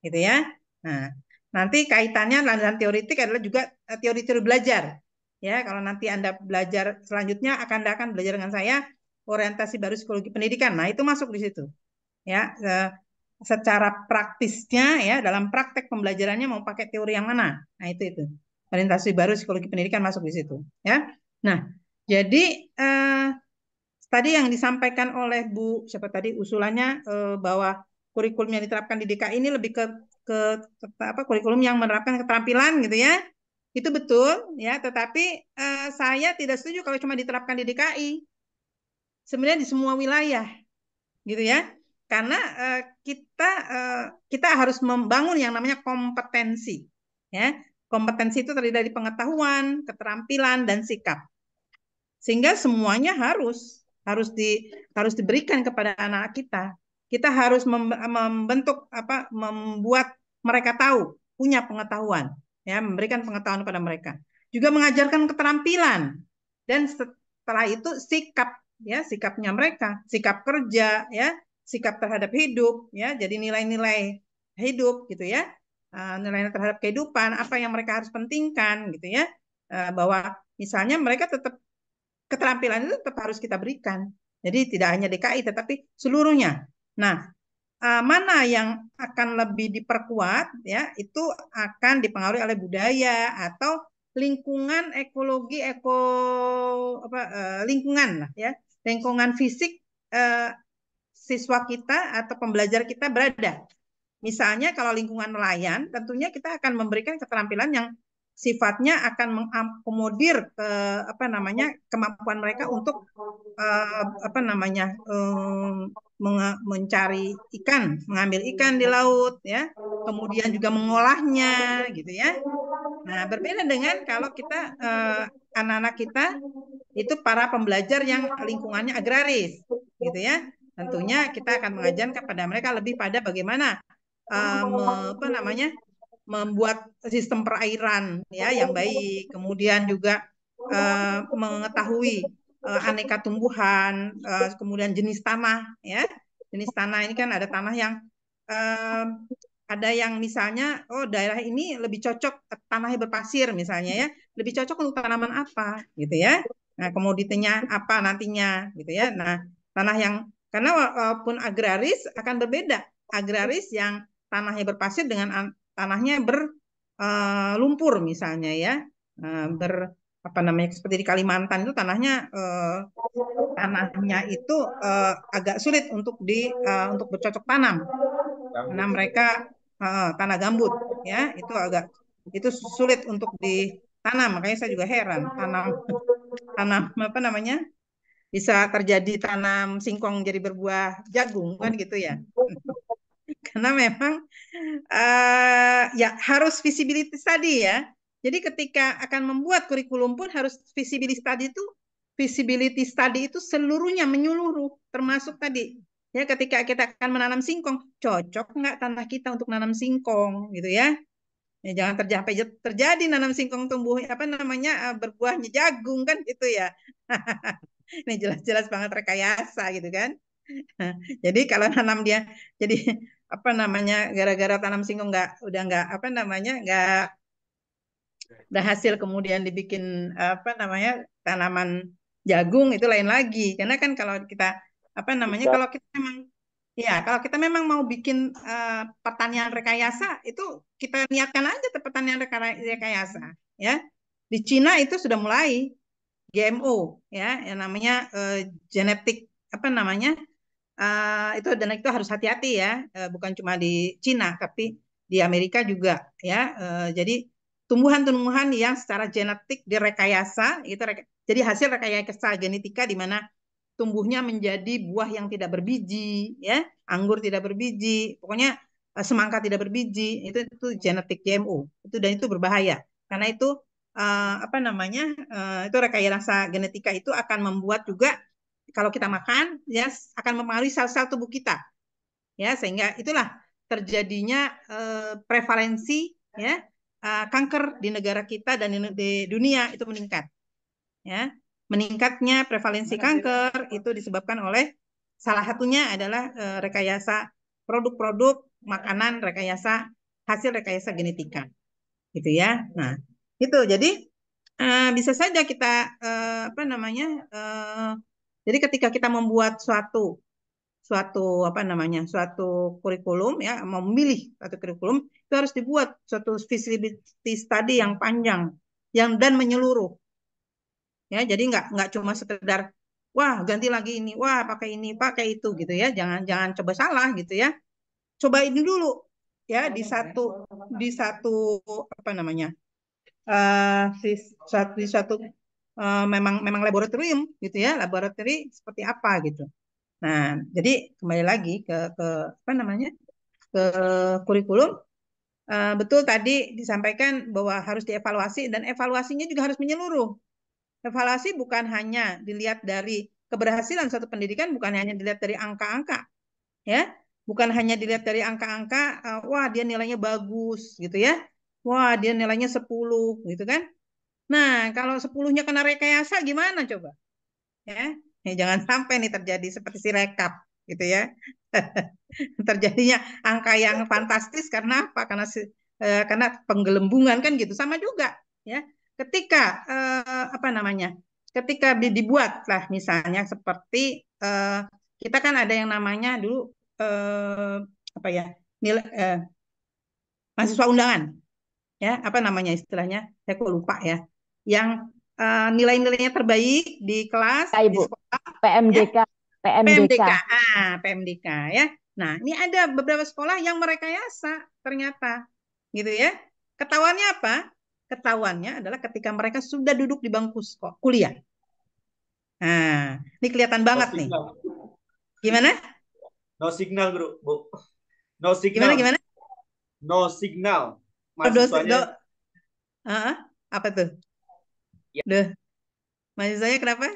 Gitu ya. Nah, nanti kaitannya landasan teoritik adalah juga eh, teori-teori belajar. Ya, kalau nanti Anda belajar selanjutnya akan Anda akan belajar dengan saya orientasi baru psikologi pendidikan. Nah, itu masuk di situ. Ya, secara praktisnya ya dalam praktek pembelajarannya mau pakai teori yang mana? Nah, itu itu orientasi baru psikologi pendidikan masuk di situ ya nah jadi eh, tadi yang disampaikan oleh Bu siapa tadi usulannya eh, bahwa kurikulum yang diterapkan di DKI ini lebih ke ke, ke apa kurikulum yang menerapkan keterampilan gitu ya itu betul ya tetapi eh, saya tidak setuju kalau cuma diterapkan di DKI sebenarnya di semua wilayah gitu ya karena uh, kita uh, kita harus membangun yang namanya kompetensi ya Kompetensi itu terdiri dari pengetahuan, keterampilan, dan sikap. Sehingga semuanya harus harus di harus diberikan kepada anak kita. Kita harus membentuk apa membuat mereka tahu punya pengetahuan, ya, memberikan pengetahuan kepada mereka. Juga mengajarkan keterampilan dan setelah itu sikap ya sikapnya mereka, sikap kerja ya, sikap terhadap hidup ya, jadi nilai-nilai hidup gitu ya uh, terhadap kehidupan, apa yang mereka harus pentingkan gitu ya. Eh, bahwa misalnya mereka tetap keterampilan itu tetap harus kita berikan. Jadi tidak hanya DKI tetapi seluruhnya. Nah, eh, mana yang akan lebih diperkuat ya itu akan dipengaruhi oleh budaya atau lingkungan ekologi eko apa lingkungan ya. Lingkungan fisik siswa kita atau pembelajar kita berada Misalnya kalau lingkungan nelayan, tentunya kita akan memberikan keterampilan yang sifatnya akan mengakomodir ke eh, apa namanya kemampuan mereka untuk uh, apa namanya um, mencari ikan, mengambil ikan di laut ya, kemudian juga mengolahnya gitu ya. Nah, berbeda dengan kalau kita anak-anak uh, kita itu para pembelajar yang lingkungannya agraris gitu ya. Tentunya kita akan mengajarkan kepada mereka lebih pada bagaimana um, apa namanya gitu. membuat sistem perairan ya oh, yang iya. baik, kemudian juga uh, mengetahui uh, aneka tumbuhan, uh, kemudian jenis tanah ya. Jenis tanah ini kan ada tanah yang uh, ada yang misalnya oh daerah ini lebih cocok tanahnya berpasir misalnya ya, lebih cocok untuk tanaman apa gitu ya. Nah, komoditinya apa nantinya gitu ya. Nah, tanah yang karena walaupun agraris akan berbeda. Agraris yang tanahnya berpasir dengan tanahnya berlumpur eh, uh, misalnya ya uh, ber apa namanya seperti di Kalimantan itu tanahnya uh, tanahnya itu uh, agak sulit untuk di uh, untuk bercocok tanam karena ya? mereka uh, tanah gambut ya itu agak itu sulit untuk ditanam makanya saya juga heran tanam tanam apa namanya bisa terjadi tanam singkong jadi berbuah jagung kan gitu ya karena memang uh, ya harus visibility study ya. Jadi ketika akan membuat kurikulum pun harus visibility study itu visibility study itu seluruhnya menyeluruh termasuk tadi ya ketika kita akan menanam singkong cocok nggak tanah kita untuk nanam singkong gitu ya ya jangan terjadi terjadi nanam singkong tumbuh apa namanya eh, berbuahnya jagung kan gitu ya ini jelas-jelas banget rekayasa gitu kan jadi kalau nanam dia jadi apa namanya gara-gara tanam singkong nggak udah nggak apa namanya nggak hasil kemudian dibikin apa namanya tanaman jagung itu lain lagi karena kan kalau kita apa namanya kalau kita memang ya kalau kita memang mau bikin uh, pertanian rekayasa itu kita niatkan aja pertanian rekayasa ya di Cina itu sudah mulai GMO ya yang namanya uh, genetik apa namanya uh, itu dan itu harus hati-hati ya, eh, bukan cuma di Cina tapi di Amerika juga ya. Eh, jadi tumbuhan-tumbuhan yang secara genetik direkayasa itu jadi hasil rekayasa genetika di mana tumbuhnya menjadi buah yang tidak berbiji ya, anggur tidak berbiji, pokoknya eh, semangka tidak berbiji itu itu genetik GMO. Itu dan itu berbahaya. Karena itu apa namanya? itu rekayasa genetika itu akan membuat juga kalau kita makan ya akan mempengaruhi sel-sel tubuh kita ya sehingga itulah terjadinya eh, prevalensi ya eh, kanker di negara kita dan di, di dunia itu meningkat ya meningkatnya prevalensi kanker itu disebabkan oleh salah satunya adalah eh, rekayasa produk-produk makanan rekayasa hasil rekayasa genetika gitu ya nah itu jadi eh, bisa saja kita eh, apa namanya eh, jadi ketika kita membuat suatu suatu apa namanya suatu kurikulum ya memilih satu kurikulum itu harus dibuat suatu visibility study yang panjang yang dan menyeluruh ya jadi nggak nggak cuma sekedar wah ganti lagi ini wah pakai ini pakai itu gitu ya jangan jangan coba salah gitu ya coba ini dulu ya di satu di satu apa namanya uh, di satu Eh, memang memang laboratorium gitu ya laboratorium seperti apa gitu nah jadi kembali lagi ke ke apa namanya ke kurikulum uh, betul tadi disampaikan bahwa harus dievaluasi dan evaluasinya juga harus menyeluruh evaluasi bukan hanya dilihat dari keberhasilan suatu pendidikan bukan hanya dilihat dari angka-angka ya bukan hanya dilihat dari angka-angka uh, wah dia nilainya bagus gitu ya wah dia nilainya 10 gitu kan Nah, kalau sepuluhnya kena rekayasa gimana coba? Ya, ya jangan sampai nih terjadi seperti si rekap gitu ya. Terjadinya angka yang fantastis karena apa? Karena eh, karena penggelembungan kan gitu sama juga ya. Ketika eh, apa namanya? Ketika dibuat lah misalnya seperti eh, kita kan ada yang namanya dulu eh, apa ya? Nilai eh, mahasiswa undangan ya apa namanya istilahnya saya kok lupa ya yang uh, nilai-nilainya terbaik di kelas, Kak, Ibu. di sekolah. PMDK. Ya? PMDK. PMDK. Ah, PMDK ya. Nah, ini ada beberapa sekolah yang mereka merekayasa ternyata. Gitu ya. Ketahuannya apa? Ketahuannya adalah ketika mereka sudah duduk di bangku sekolah, kuliah. Nah, ini kelihatan banget signal. nih. Gimana? No signal, Bro. Bu. No signal. Gimana gimana? No signal. maksudnya Do, do, uh, apa tuh? Ya. Duh, saya kenapa?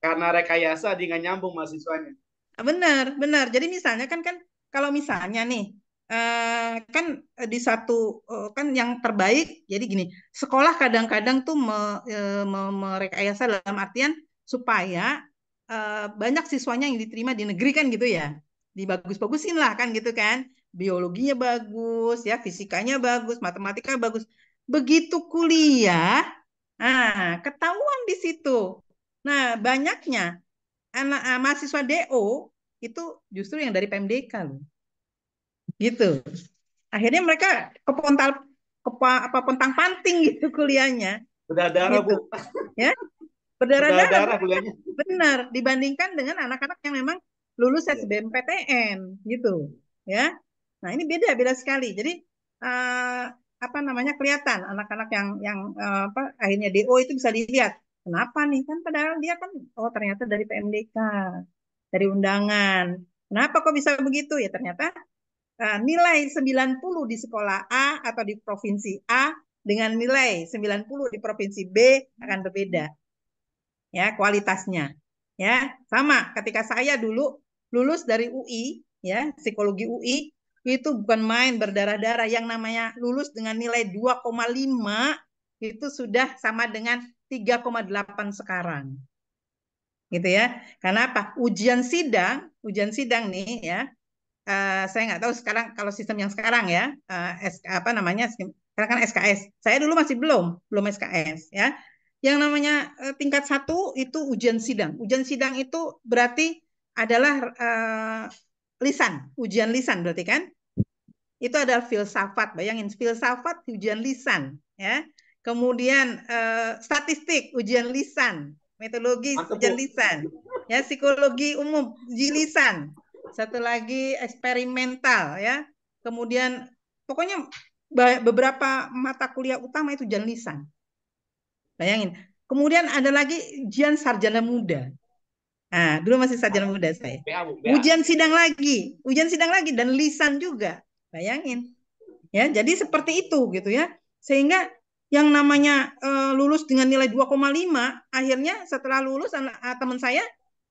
Karena rekayasa dengan nggak nyambung mahasiswanya. Ah, benar, benar. Jadi misalnya kan kan kalau misalnya nih Uh, kan di satu uh, kan yang terbaik jadi gini sekolah kadang-kadang tuh me, eh, me, merekayasa dalam artian supaya banyak siswanya yang diterima di negeri kan gitu ya dibagus-bagusin lah kan gitu kan biologinya bagus ya fisikanya bagus matematika bagus begitu kuliah Nah, ketahuan di situ. Nah, banyaknya anak uh, mahasiswa DO itu justru yang dari PMDK loh. Gitu. Akhirnya mereka ke kepontal ke apa pontang panting gitu kuliahnya. Berdarah gitu. Bu. Ya. Berdarah-darah kuliahnya. Benar, dibandingkan dengan anak-anak yang memang lulus SBMPTN gitu, ya. Nah, ini beda beda sekali. Jadi uh, apa namanya kelihatan anak-anak yang yang eh, apa akhirnya DO itu bisa dilihat. Kenapa nih? Kan padahal dia kan oh ternyata dari PMDK, dari undangan. Kenapa kok bisa begitu? Ya ternyata uh, nilai 90 di sekolah A atau di provinsi A dengan nilai 90 di provinsi B akan berbeda. Ya, kualitasnya. Ya, sama ketika saya dulu lulus dari UI, ya, psikologi UI, itu bukan main berdarah-darah yang namanya lulus dengan nilai 2,5 itu sudah sama dengan 3,8 sekarang. Gitu ya. Karena apa? Ujian sidang, ujian sidang nih ya. Uh, saya nggak tahu sekarang kalau sistem yang sekarang ya, uh, eh, SK, apa namanya? Sekarang kan SKS. Saya dulu masih belum, belum SKS ya. Yang namanya uh, tingkat satu itu ujian sidang. Ujian sidang itu berarti adalah uh, lisan, ujian lisan berarti kan? itu adalah filsafat bayangin filsafat ujian lisan ya kemudian eh, statistik ujian lisan metodologi ujian lisan ya psikologi umum ujian lisan satu lagi eksperimental ya kemudian pokoknya beberapa mata kuliah utama itu ujian lisan bayangin kemudian ada lagi ujian sarjana muda Nah, dulu masih sarjana muda saya. Ujian sidang lagi, ujian sidang lagi dan lisan juga. Bayangin. Ya, jadi seperti itu gitu ya. Sehingga yang namanya e, lulus dengan nilai 2,5 akhirnya setelah lulus anak eh, teman saya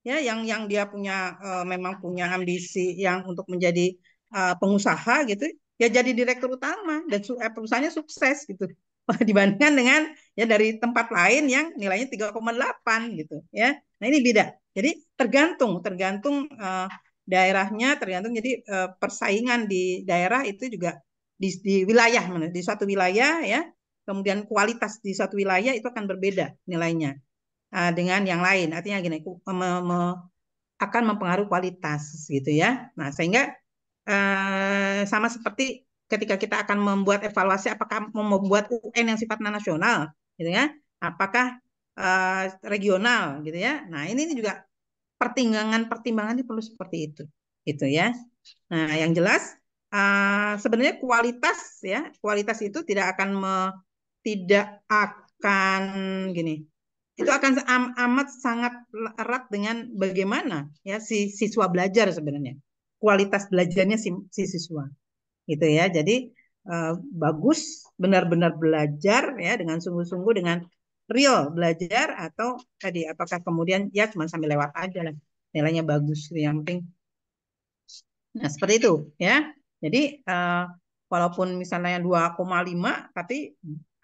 ya yang yang dia punya e, memang punya ambisi yang untuk menjadi e, pengusaha gitu ya jadi direktur utama dan su perusahaannya sukses gitu dibandingkan dengan ya dari tempat lain yang nilainya 3,8 gitu ya. Nah ini beda. Jadi tergantung tergantung e, daerahnya tergantung jadi eh, persaingan di daerah itu juga di, di wilayah di suatu wilayah ya kemudian kualitas di suatu wilayah itu akan berbeda nilainya uh, dengan yang lain artinya gini me, me, akan mempengaruhi kualitas gitu ya nah sehingga uh, sama seperti ketika kita akan membuat evaluasi apakah membuat UN yang sifatnya nasional gitu ya apakah uh, regional gitu ya nah ini juga pertimbangan-pertimbangan perlu seperti itu itu ya nah yang jelas uh, sebenarnya kualitas ya kualitas itu tidak akan me, tidak akan gini itu akan am, amat sangat erat dengan bagaimana ya si siswa belajar sebenarnya kualitas belajarnya si, si siswa gitu ya jadi uh, bagus benar-benar belajar ya dengan sungguh-sungguh dengan real belajar atau tadi apakah kemudian ya cuma sambil lewat aja lah nilainya bagus yang penting nah seperti itu ya jadi uh, walaupun misalnya 2,5 tapi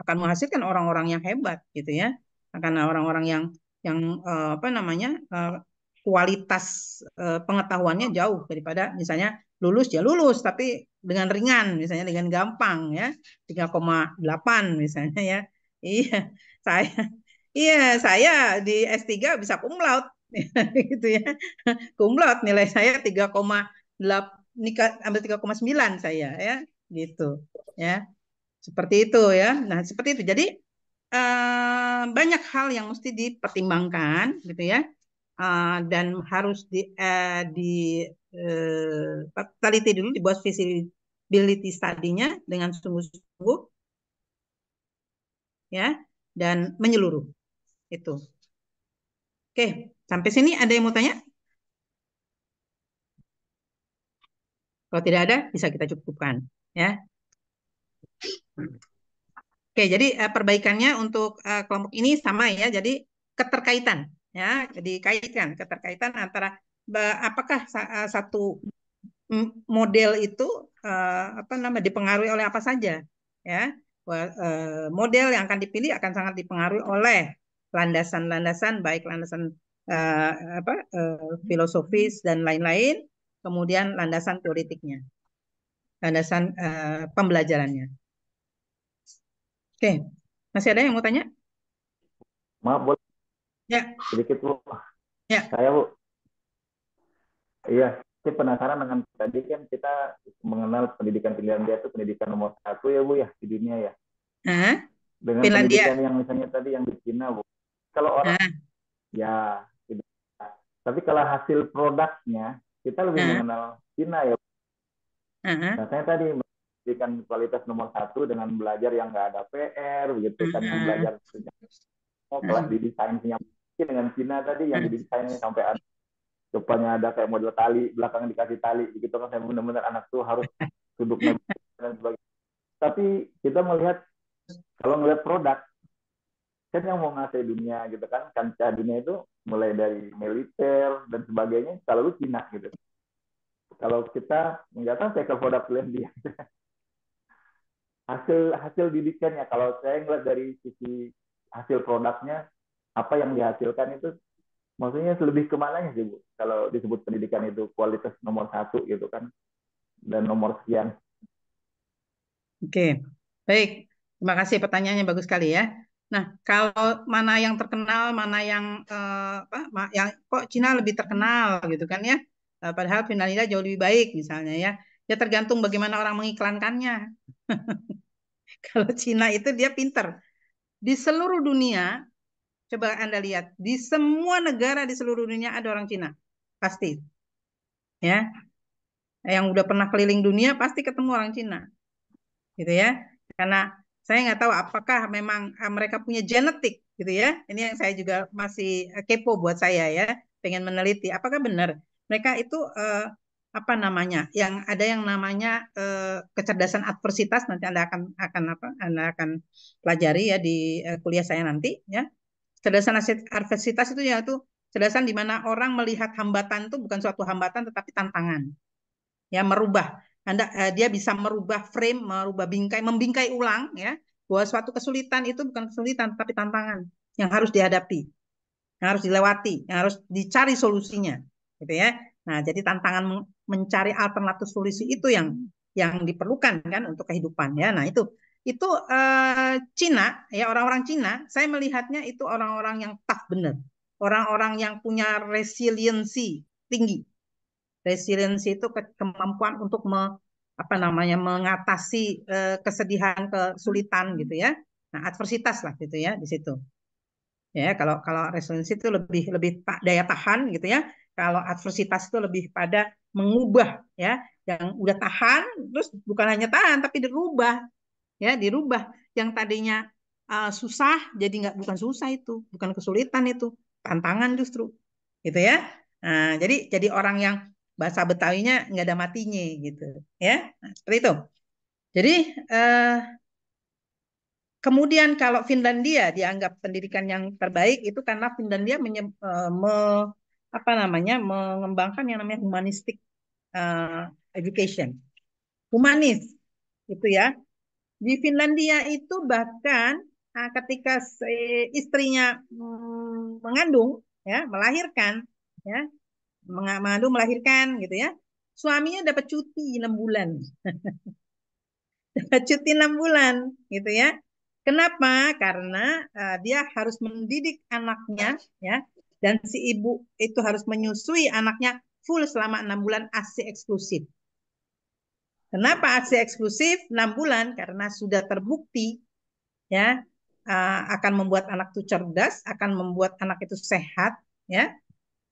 akan menghasilkan orang-orang yang hebat gitu ya akan orang-orang yang yang uh, apa namanya uh, kualitas uh, pengetahuannya jauh daripada misalnya lulus ya lulus tapi dengan ringan misalnya dengan gampang ya 3,8 misalnya ya iya saya iya saya di S3 bisa kumlaut gitu ya kumlaut nilai saya 3,8 nikah ambil 3,9 saya ya gitu ya seperti itu ya nah seperti itu jadi uh, banyak hal yang mesti dipertimbangkan gitu ya uh, dan harus di uh, di uh, teliti dulu dibuat visibility nya dengan sungguh-sungguh ya dan menyeluruh. Itu. Oke, sampai sini ada yang mau tanya? Kalau tidak ada, bisa kita cukupkan, ya. Oke, jadi eh, perbaikannya untuk eh, kelompok ini sama ya. Jadi keterkaitan, ya. Jadi kaitkan keterkaitan antara apakah eh, satu model itu uh, apa nama dipengaruhi oleh apa saja, ya. Eh, model yang akan dipilih akan sangat dipengaruhi oleh landasan-landasan baik landasan uh, apa uh, filosofis dan lain-lain, kemudian landasan teoritiknya, landasan uh, pembelajarannya. Oke, masih ada yang mau tanya? Maaf boleh? Ya. Sedikit bu. Ya. Saya bu. Iya, saya penasaran dengan tadi kan kita mengenal pendidikan Finlandia itu pendidikan nomor satu ya Bu ya di dunia ya. Uh-huh. Dengan Finlandia. pendidikan yang misalnya tadi yang di Cina Bu. Kalau orang uh-huh. ya tidak. Gitu. Tapi kalau hasil produknya kita lebih uh-huh. mengenal Cina ya. Bu. Uh-huh. Nah, saya tadi pendidikan kualitas nomor satu dengan belajar yang nggak ada PR begitu kan uh-huh. belajar oh, kelas uh-huh. di desainnya dengan Cina tadi yang uh-huh. di desain sampai ada depannya ada kayak model tali, belakang dikasih tali, gitu kan saya benar-benar anak tuh harus duduknya dan sebagainya. Tapi kita melihat kalau melihat produk kan yang mau ngasih dunia gitu kan kancah dunia itu mulai dari militer dan sebagainya kalau selalu Cina gitu kalau kita nggak tahu saya ke produk dia hasil hasil didikannya kalau saya ngeliat dari sisi hasil produknya apa yang dihasilkan itu maksudnya lebih kemana sih bu kalau disebut pendidikan itu kualitas nomor satu gitu kan dan nomor sekian oke baik terima kasih pertanyaannya bagus sekali ya nah kalau mana yang terkenal mana yang eh, apa yang kok Cina lebih terkenal gitu kan ya eh, padahal finalnya jauh lebih baik misalnya ya ya tergantung bagaimana orang mengiklankannya kalau Cina itu dia pinter di seluruh dunia Coba Anda lihat, di semua negara di seluruh dunia ada orang Cina. Pasti. Ya. Yang udah pernah keliling dunia pasti ketemu orang Cina. Gitu ya. Karena saya nggak tahu apakah memang eh, mereka punya genetik gitu ya. Ini yang saya juga masih eh, kepo buat saya ya, pengen meneliti apakah benar mereka itu eh, apa namanya? Yang ada yang namanya eh, kecerdasan adversitas nanti Anda akan akan apa? Anda akan pelajari ya di eh, kuliah saya nanti ya. Cerdasan adversitas itu ya yaitu cerdasan di mana orang melihat hambatan itu bukan suatu hambatan tetapi tantangan. Ya, merubah. Anda eh, dia bisa merubah frame, merubah bingkai, membingkai ulang ya, bahwa suatu kesulitan itu bukan kesulitan tapi tantangan yang harus dihadapi. Yang harus dilewati, yang harus dicari solusinya. Gitu ya. Nah, jadi tantangan mencari alternatif solusi itu yang yang diperlukan kan untuk kehidupan ya. Nah, itu itu uh, Cina ya orang-orang Cina saya melihatnya itu orang-orang yang tough bener orang-orang yang punya resiliensi tinggi resiliensi itu ke kemampuan untuk me apa namanya mengatasi uh, kesedihan kesulitan gitu ya nah adversitas lah gitu ya di situ ya kalau kalau resiliensi itu lebih lebih tak daya tahan gitu ya kalau adversitas itu lebih pada mengubah ya yang udah tahan terus bukan hanya tahan tapi dirubah ya dirubah yang tadinya uh, susah jadi nggak bukan susah itu bukan kesulitan itu tantangan justru gitu ya nah, jadi jadi orang yang bahasa Betawinya nggak ada matinya gitu ya nah, seperti itu jadi uh, kemudian kalau Finlandia dianggap pendidikan yang terbaik itu karena Finlandia menye, eh, me, apa namanya mengembangkan yang namanya humanistik education humanis itu ya di Finlandia itu bahkan ah, ketika istrinya mm, mengandung, ya melahirkan, ya mengandung melahirkan gitu ya, suaminya dapat cuti enam bulan, dapat cuti enam bulan, gitu ya. Kenapa? Karena uh, dia harus mendidik anaknya, ya, dan si ibu itu harus menyusui anaknya full selama enam bulan asi eksklusif. Kenapa aksi eksklusif 6 bulan? Karena sudah terbukti ya akan membuat anak itu cerdas, akan membuat anak itu sehat, ya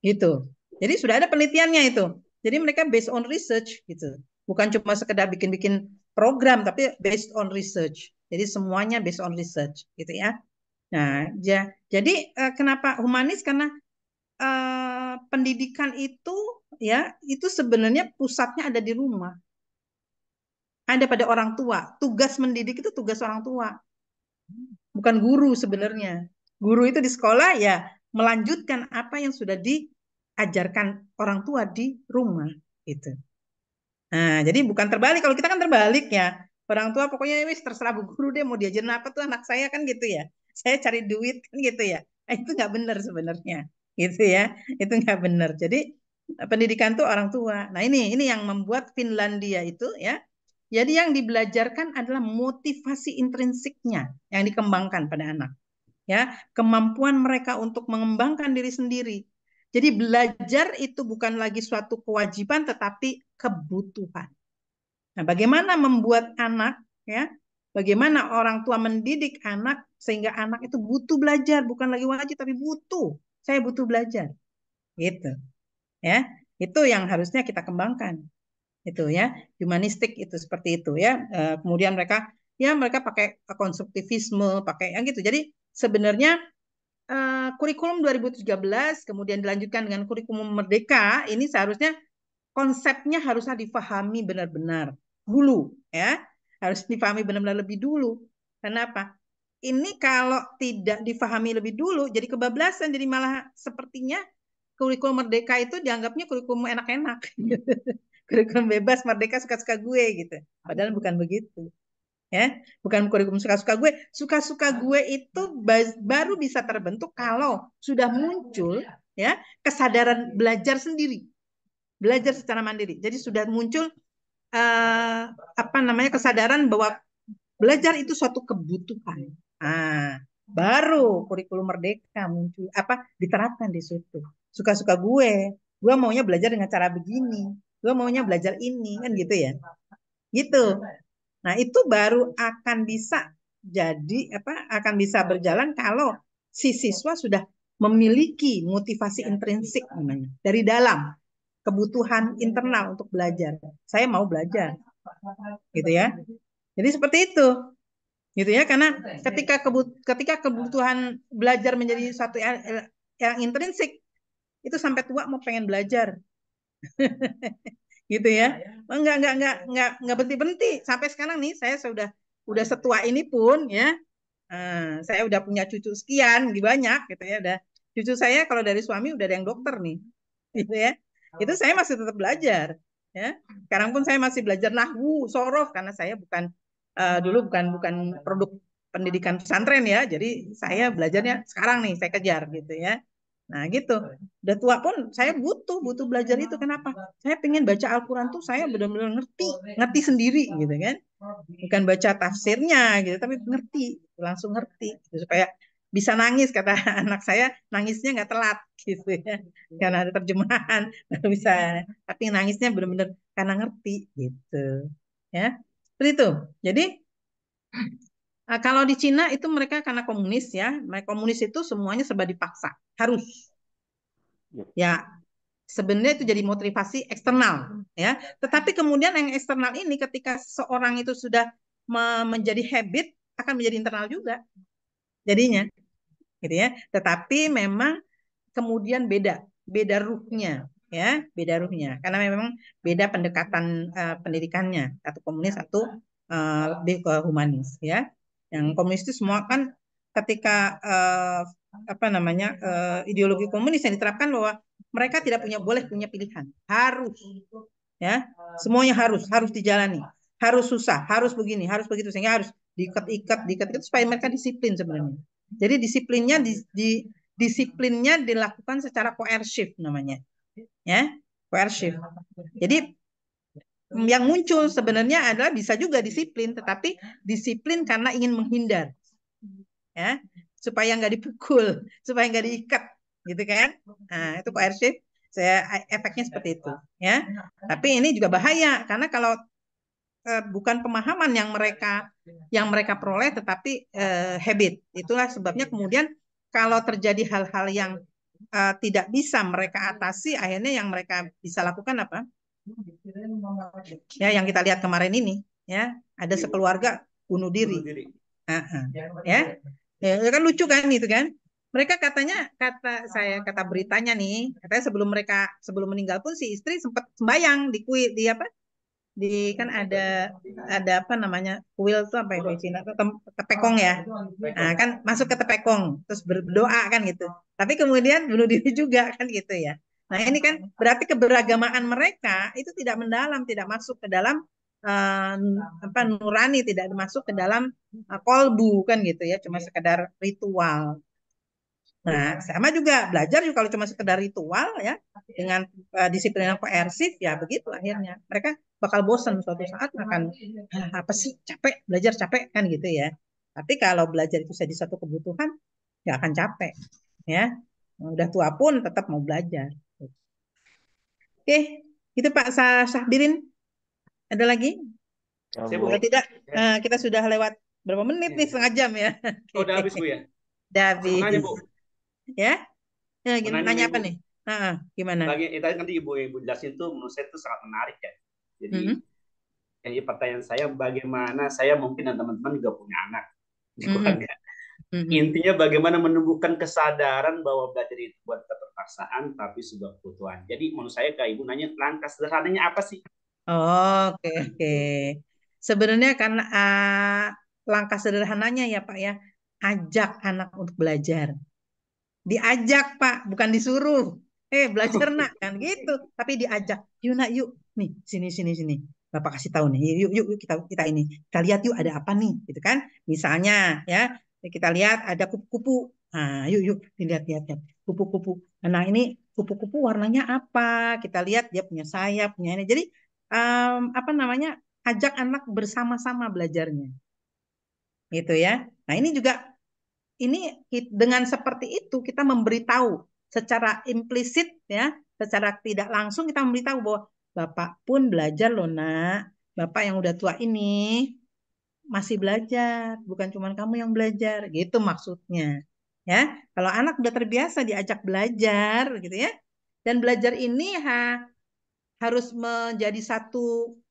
gitu. Jadi sudah ada penelitiannya itu. Jadi mereka based on research gitu, bukan cuma sekedar bikin-bikin program, tapi based on research. Jadi semuanya based on research gitu ya. Nah, ya, jadi e, kenapa humanis? Karena uh, pendidikan itu ya itu sebenarnya pusatnya ada di rumah ada pada orang tua. Tugas mendidik itu tugas orang tua. Bukan guru sebenarnya. Guru itu di sekolah ya melanjutkan apa yang sudah diajarkan orang tua di rumah gitu. Nah, jadi bukan terbalik. Kalau kita kan terbalik ya. Orang tua pokoknya wis terserah bu guru deh mau diajarin apa tuh anak saya kan gitu ya. Saya cari duit kan gitu ya. Nah, itu nggak benar sebenarnya gitu ya. Itu nggak benar. Jadi pendidikan tuh orang tua. Nah ini ini yang membuat Finlandia itu ya jadi yang dibelajarkan adalah motivasi intrinsiknya yang dikembangkan pada anak. Ya, kemampuan mereka untuk mengembangkan diri sendiri. Jadi belajar itu bukan lagi suatu kewajiban tetapi kebutuhan. Nah, bagaimana membuat anak ya, bagaimana orang tua mendidik anak sehingga anak itu butuh belajar, bukan lagi wajib tapi butuh. Saya butuh belajar. Gitu. Ya, itu yang harusnya kita kembangkan itu ya humanistik itu seperti itu ya eh, kemudian mereka ya mereka pakai konstruktivisme pakai yang gitu jadi sebenarnya eh, kurikulum 2013 kemudian dilanjutkan dengan kurikulum merdeka ini seharusnya konsepnya haruslah difahami benar-benar dulu ya harus difahami benar-benar lebih dulu kenapa ini kalau tidak difahami lebih dulu jadi kebablasan jadi malah sepertinya kurikulum merdeka itu dianggapnya kurikulum enak-enak hmm kurikulum bebas merdeka suka-suka gue gitu. Padahal bukan begitu. Ya, bukan kurikulum suka-suka gue. Suka-suka iya. gue itu baru bisa terbentuk kalau sudah iya, muncul iya. ya kesadaran belajar sendiri. Belajar secara mandiri. Jadi sudah muncul uh, apa namanya kesadaran bahwa belajar itu suatu kebutuhan. Ah, baru kurikulum merdeka muncul apa diterapkan di situ. Suka-suka gue, gue maunya belajar dengan cara begini gue maunya belajar ini kan gitu ya gitu nah itu baru akan bisa jadi apa akan bisa berjalan kalau si siswa sudah memiliki motivasi intrinsik namanya dari dalam kebutuhan internal untuk belajar saya mau belajar gitu ya jadi seperti itu gitu ya karena ketika kebut ketika kebutuhan belajar menjadi satu yang, yang intrinsik itu sampai tua mau pengen belajar gitu ya. Enggak iya, iya. oh, enggak enggak enggak enggak berhenti-berhenti sampai sekarang nih saya sudah udah setua ini pun ya. Uh, saya udah punya cucu sekian di banyak gitu ya udah cucu saya kalau dari suami udah ada yang dokter nih gitu ya itu saya masih tetap belajar ya sekarang pun saya masih belajar nahwu sorof karena saya bukan uh, dulu bukan bukan produk pendidikan pesantren ya jadi saya belajarnya sekarang nih saya kejar gitu ya Nah gitu. Iya. Udah tua pun saya butuh butuh belajar itu. Kenapa? Saya pengen baca Al-Quran tuh saya benar-benar ngerti, ngerti sendiri gitu kan. Bukan baca tafsirnya gitu, tapi ngerti, langsung ngerti gitu, supaya bisa nangis kata anak saya nangisnya nggak telat gitu ya karena ada terjemahan baru bisa tapi nangisnya benar-benar karena ngerti gitu ya seperti itu jadi Ah, kalau di Cina itu mereka karena komunis ya, mereka nah, komunis itu semuanya serba dipaksa, harus. Ya. ya, sebenarnya itu jadi motivasi eksternal ya. Tetapi kemudian yang eksternal ini ketika seorang itu sudah menjadi habit akan menjadi internal juga jadinya gitu ya tetapi memang kemudian beda beda ruhnya ya beda ruhnya karena memang beda pendekatan uh, pendidikannya satu komunis satu uh, lebih ke humanis ya yang komunis itu semua kan ketika uh, apa namanya uh, ideologi komunis yang diterapkan bahwa mereka tidak punya boleh punya pilihan harus ya semuanya harus harus dijalani harus susah harus begini harus begitu sehingga harus diikat-ikat diikat-ikat supaya mereka disiplin sebenarnya jadi disiplinnya di, di disiplinnya dilakukan secara koersif namanya ya koersif jadi yang muncul hmm. sebenarnya adalah bisa juga disiplin, tetapi disiplin karena ingin menghindar, ya supaya nggak dipukul, supaya nggak diikat, gitu kan? Nah, itu coercive saya efeknya seperti itu, ya. Tapi ini juga bahaya karena kalau eh, bukan pemahaman yang mereka yang mereka peroleh, tetapi eh, habit. Itulah sebabnya kemudian kalau terjadi hal-hal yang uh, tidak bisa mereka atasi, akhirnya yang mereka bisa lakukan apa? Ya, yang kita lihat kemarin ini, ya, ada iya. sekeluarga bunuh diri. Ya ya. ya. ya, kan lucu kan itu kan? Mereka katanya kata saya kata beritanya nih, katanya sebelum mereka sebelum meninggal pun si istri sempat sembayang di kuil di apa? Di kan ada ada apa namanya? Kuil tuh apa ya, itu Cina? Tepekong ya. Nah, kan masuk ke tepekong terus berdoa kan gitu. Tapi kemudian bunuh diri juga kan gitu ya. Nah ini kan berarti keberagamaan mereka itu tidak mendalam, tidak masuk ke dalam uh, apa nurani, tidak masuk ke dalam uh, kolbu kan gitu ya, cuma iya. sekedar ritual. Nah, sama juga belajar juga kalau cuma sekedar ritual ya dengan uh, disiplin yang koersif ya begitu akhirnya. Mereka bakal bosan suatu saat akan ah, apa sih capek belajar capek kan gitu ya. Tapi kalau belajar itu jadi satu kebutuhan ya akan capek ya. Udah tua pun tetap mau belajar. Oke, itu Pak Sah Sahbirin. Ada lagi? Saya tidak, ya. Eh, kita sudah lewat berapa menit ya. nih setengah jam ya? Oh, udah habis bu ya? Udah habis. Nanya bu. Ya? Ya, eh, gimana nanya apa ibu. nih? Nah, gimana? Lagi, ya, tadi nanti ibu ibu jelasin itu, menurut saya itu sangat menarik ya. Jadi, mm -hmm. jadi pertanyaan saya bagaimana saya mungkin dan teman-teman juga punya anak di hmm. keluarga. Mm -hmm. Mm-hmm. Intinya bagaimana menumbuhkan kesadaran bahwa belajar itu buat keterpaksaan tapi sebuah kebutuhan. Jadi menurut saya Kak Ibu nanya langkah sederhananya apa sih? Oke, oh, oke. Okay, Sebenarnya kan uh, langkah sederhananya ya Pak ya, ajak anak untuk belajar. Diajak Pak, bukan disuruh. Eh, belajar nak kan gitu, tapi diajak. Yuk nak yuk. Nih, sini sini sini. Bapak kasih tahu nih, yuk, yuk, yuk kita kita ini, kita lihat yuk ada apa nih, gitu kan? Misalnya ya, kita lihat ada kupu-kupu. Nah, yuk yuk dilihat-lihat ya kupu-kupu. Nah, ini kupu-kupu warnanya apa? Kita lihat dia punya sayap, punya ini. Jadi um, apa namanya? ajak anak bersama-sama belajarnya. Gitu ya. Nah, ini juga ini dengan seperti itu kita memberitahu secara implisit ya, secara tidak langsung kita memberitahu bahwa Bapak pun belajar loh, Nak. Bapak yang udah tua ini masih belajar, bukan cuma kamu yang belajar, gitu maksudnya. Ya, kalau anak udah terbiasa diajak belajar gitu ya. Dan belajar ini ha, harus menjadi satu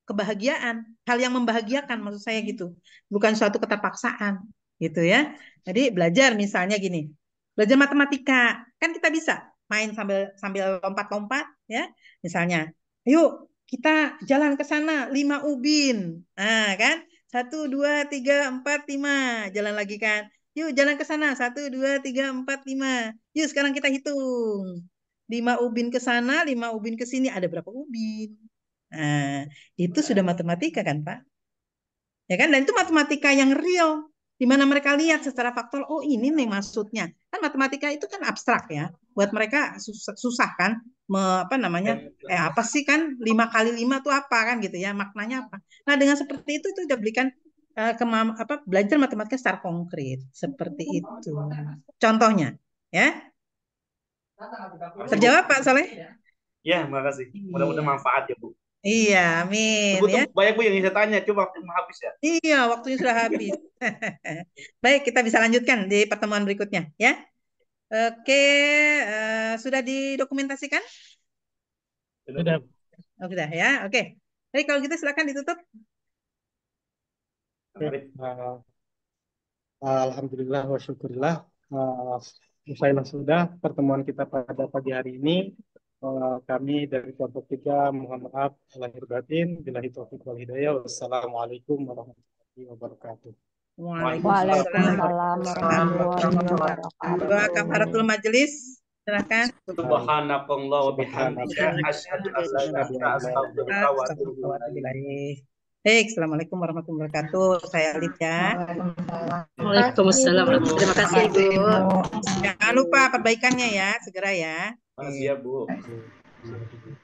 kebahagiaan, hal yang membahagiakan maksud saya gitu. Bukan suatu keterpaksaan gitu ya. Jadi belajar misalnya gini, belajar matematika, kan kita bisa main sambil sambil lompat-lompat ya. Misalnya, yuk kita jalan ke sana lima ubin. Nah, kan? Satu, dua, tiga, empat, lima. Jalan lagi kan. Yuk jalan ke sana. Satu, dua, tiga, empat, lima. Yuk sekarang kita hitung. Lima ubin ke sana, lima ubin ke sini. Ada berapa ubin? Nah, itu sudah matematika kan Pak? Ya kan? Dan itu matematika yang real. Di mana mereka lihat secara faktor, oh ini nih maksudnya. Kan matematika itu kan abstrak ya. Buat mereka susah, susah kan? me, apa namanya eh apa sih kan lima kali lima tuh apa kan gitu ya maknanya apa nah dengan seperti itu itu udah belikan uh, apa belajar matematika secara konkret seperti itu contohnya ya terjawab Pak Saleh ya terima kasih mudah-mudahan iya. manfaat ya Bu Iya, amin. ya. Banyak bu yang ingin saya tanya, coba waktu habis ya. Iya, waktunya sudah habis. Baik, kita bisa lanjutkan di pertemuan berikutnya, ya. Oke, uh, sudah didokumentasikan? Sudah. Oh, sudah ya. Oke. Baik, kalau gitu silakan ditutup. Alhamdulillah wa syukurillah. Uh, eh, sudah pertemuan kita pada pagi hari ini. Uh, kami dari kelompok tiga mohon maaf lahir batin. Bila itu wal hidayah. Wassalamualaikum warahmatullahi wabarakatuh. Waalaikumsalam warahmatullahi wabarakatuh. Doa kafaratul majelis silakan. Subhanakallah wa bihamdika asyhadu an la ilaha illa anta Baik, Assalamualaikum warahmatullahi wabarakatuh. Saya Alif ya. Waalaikumsalam. Terima kasih Ibu. Jangan lupa perbaikannya ya, segera ya. Makasih ya Bu.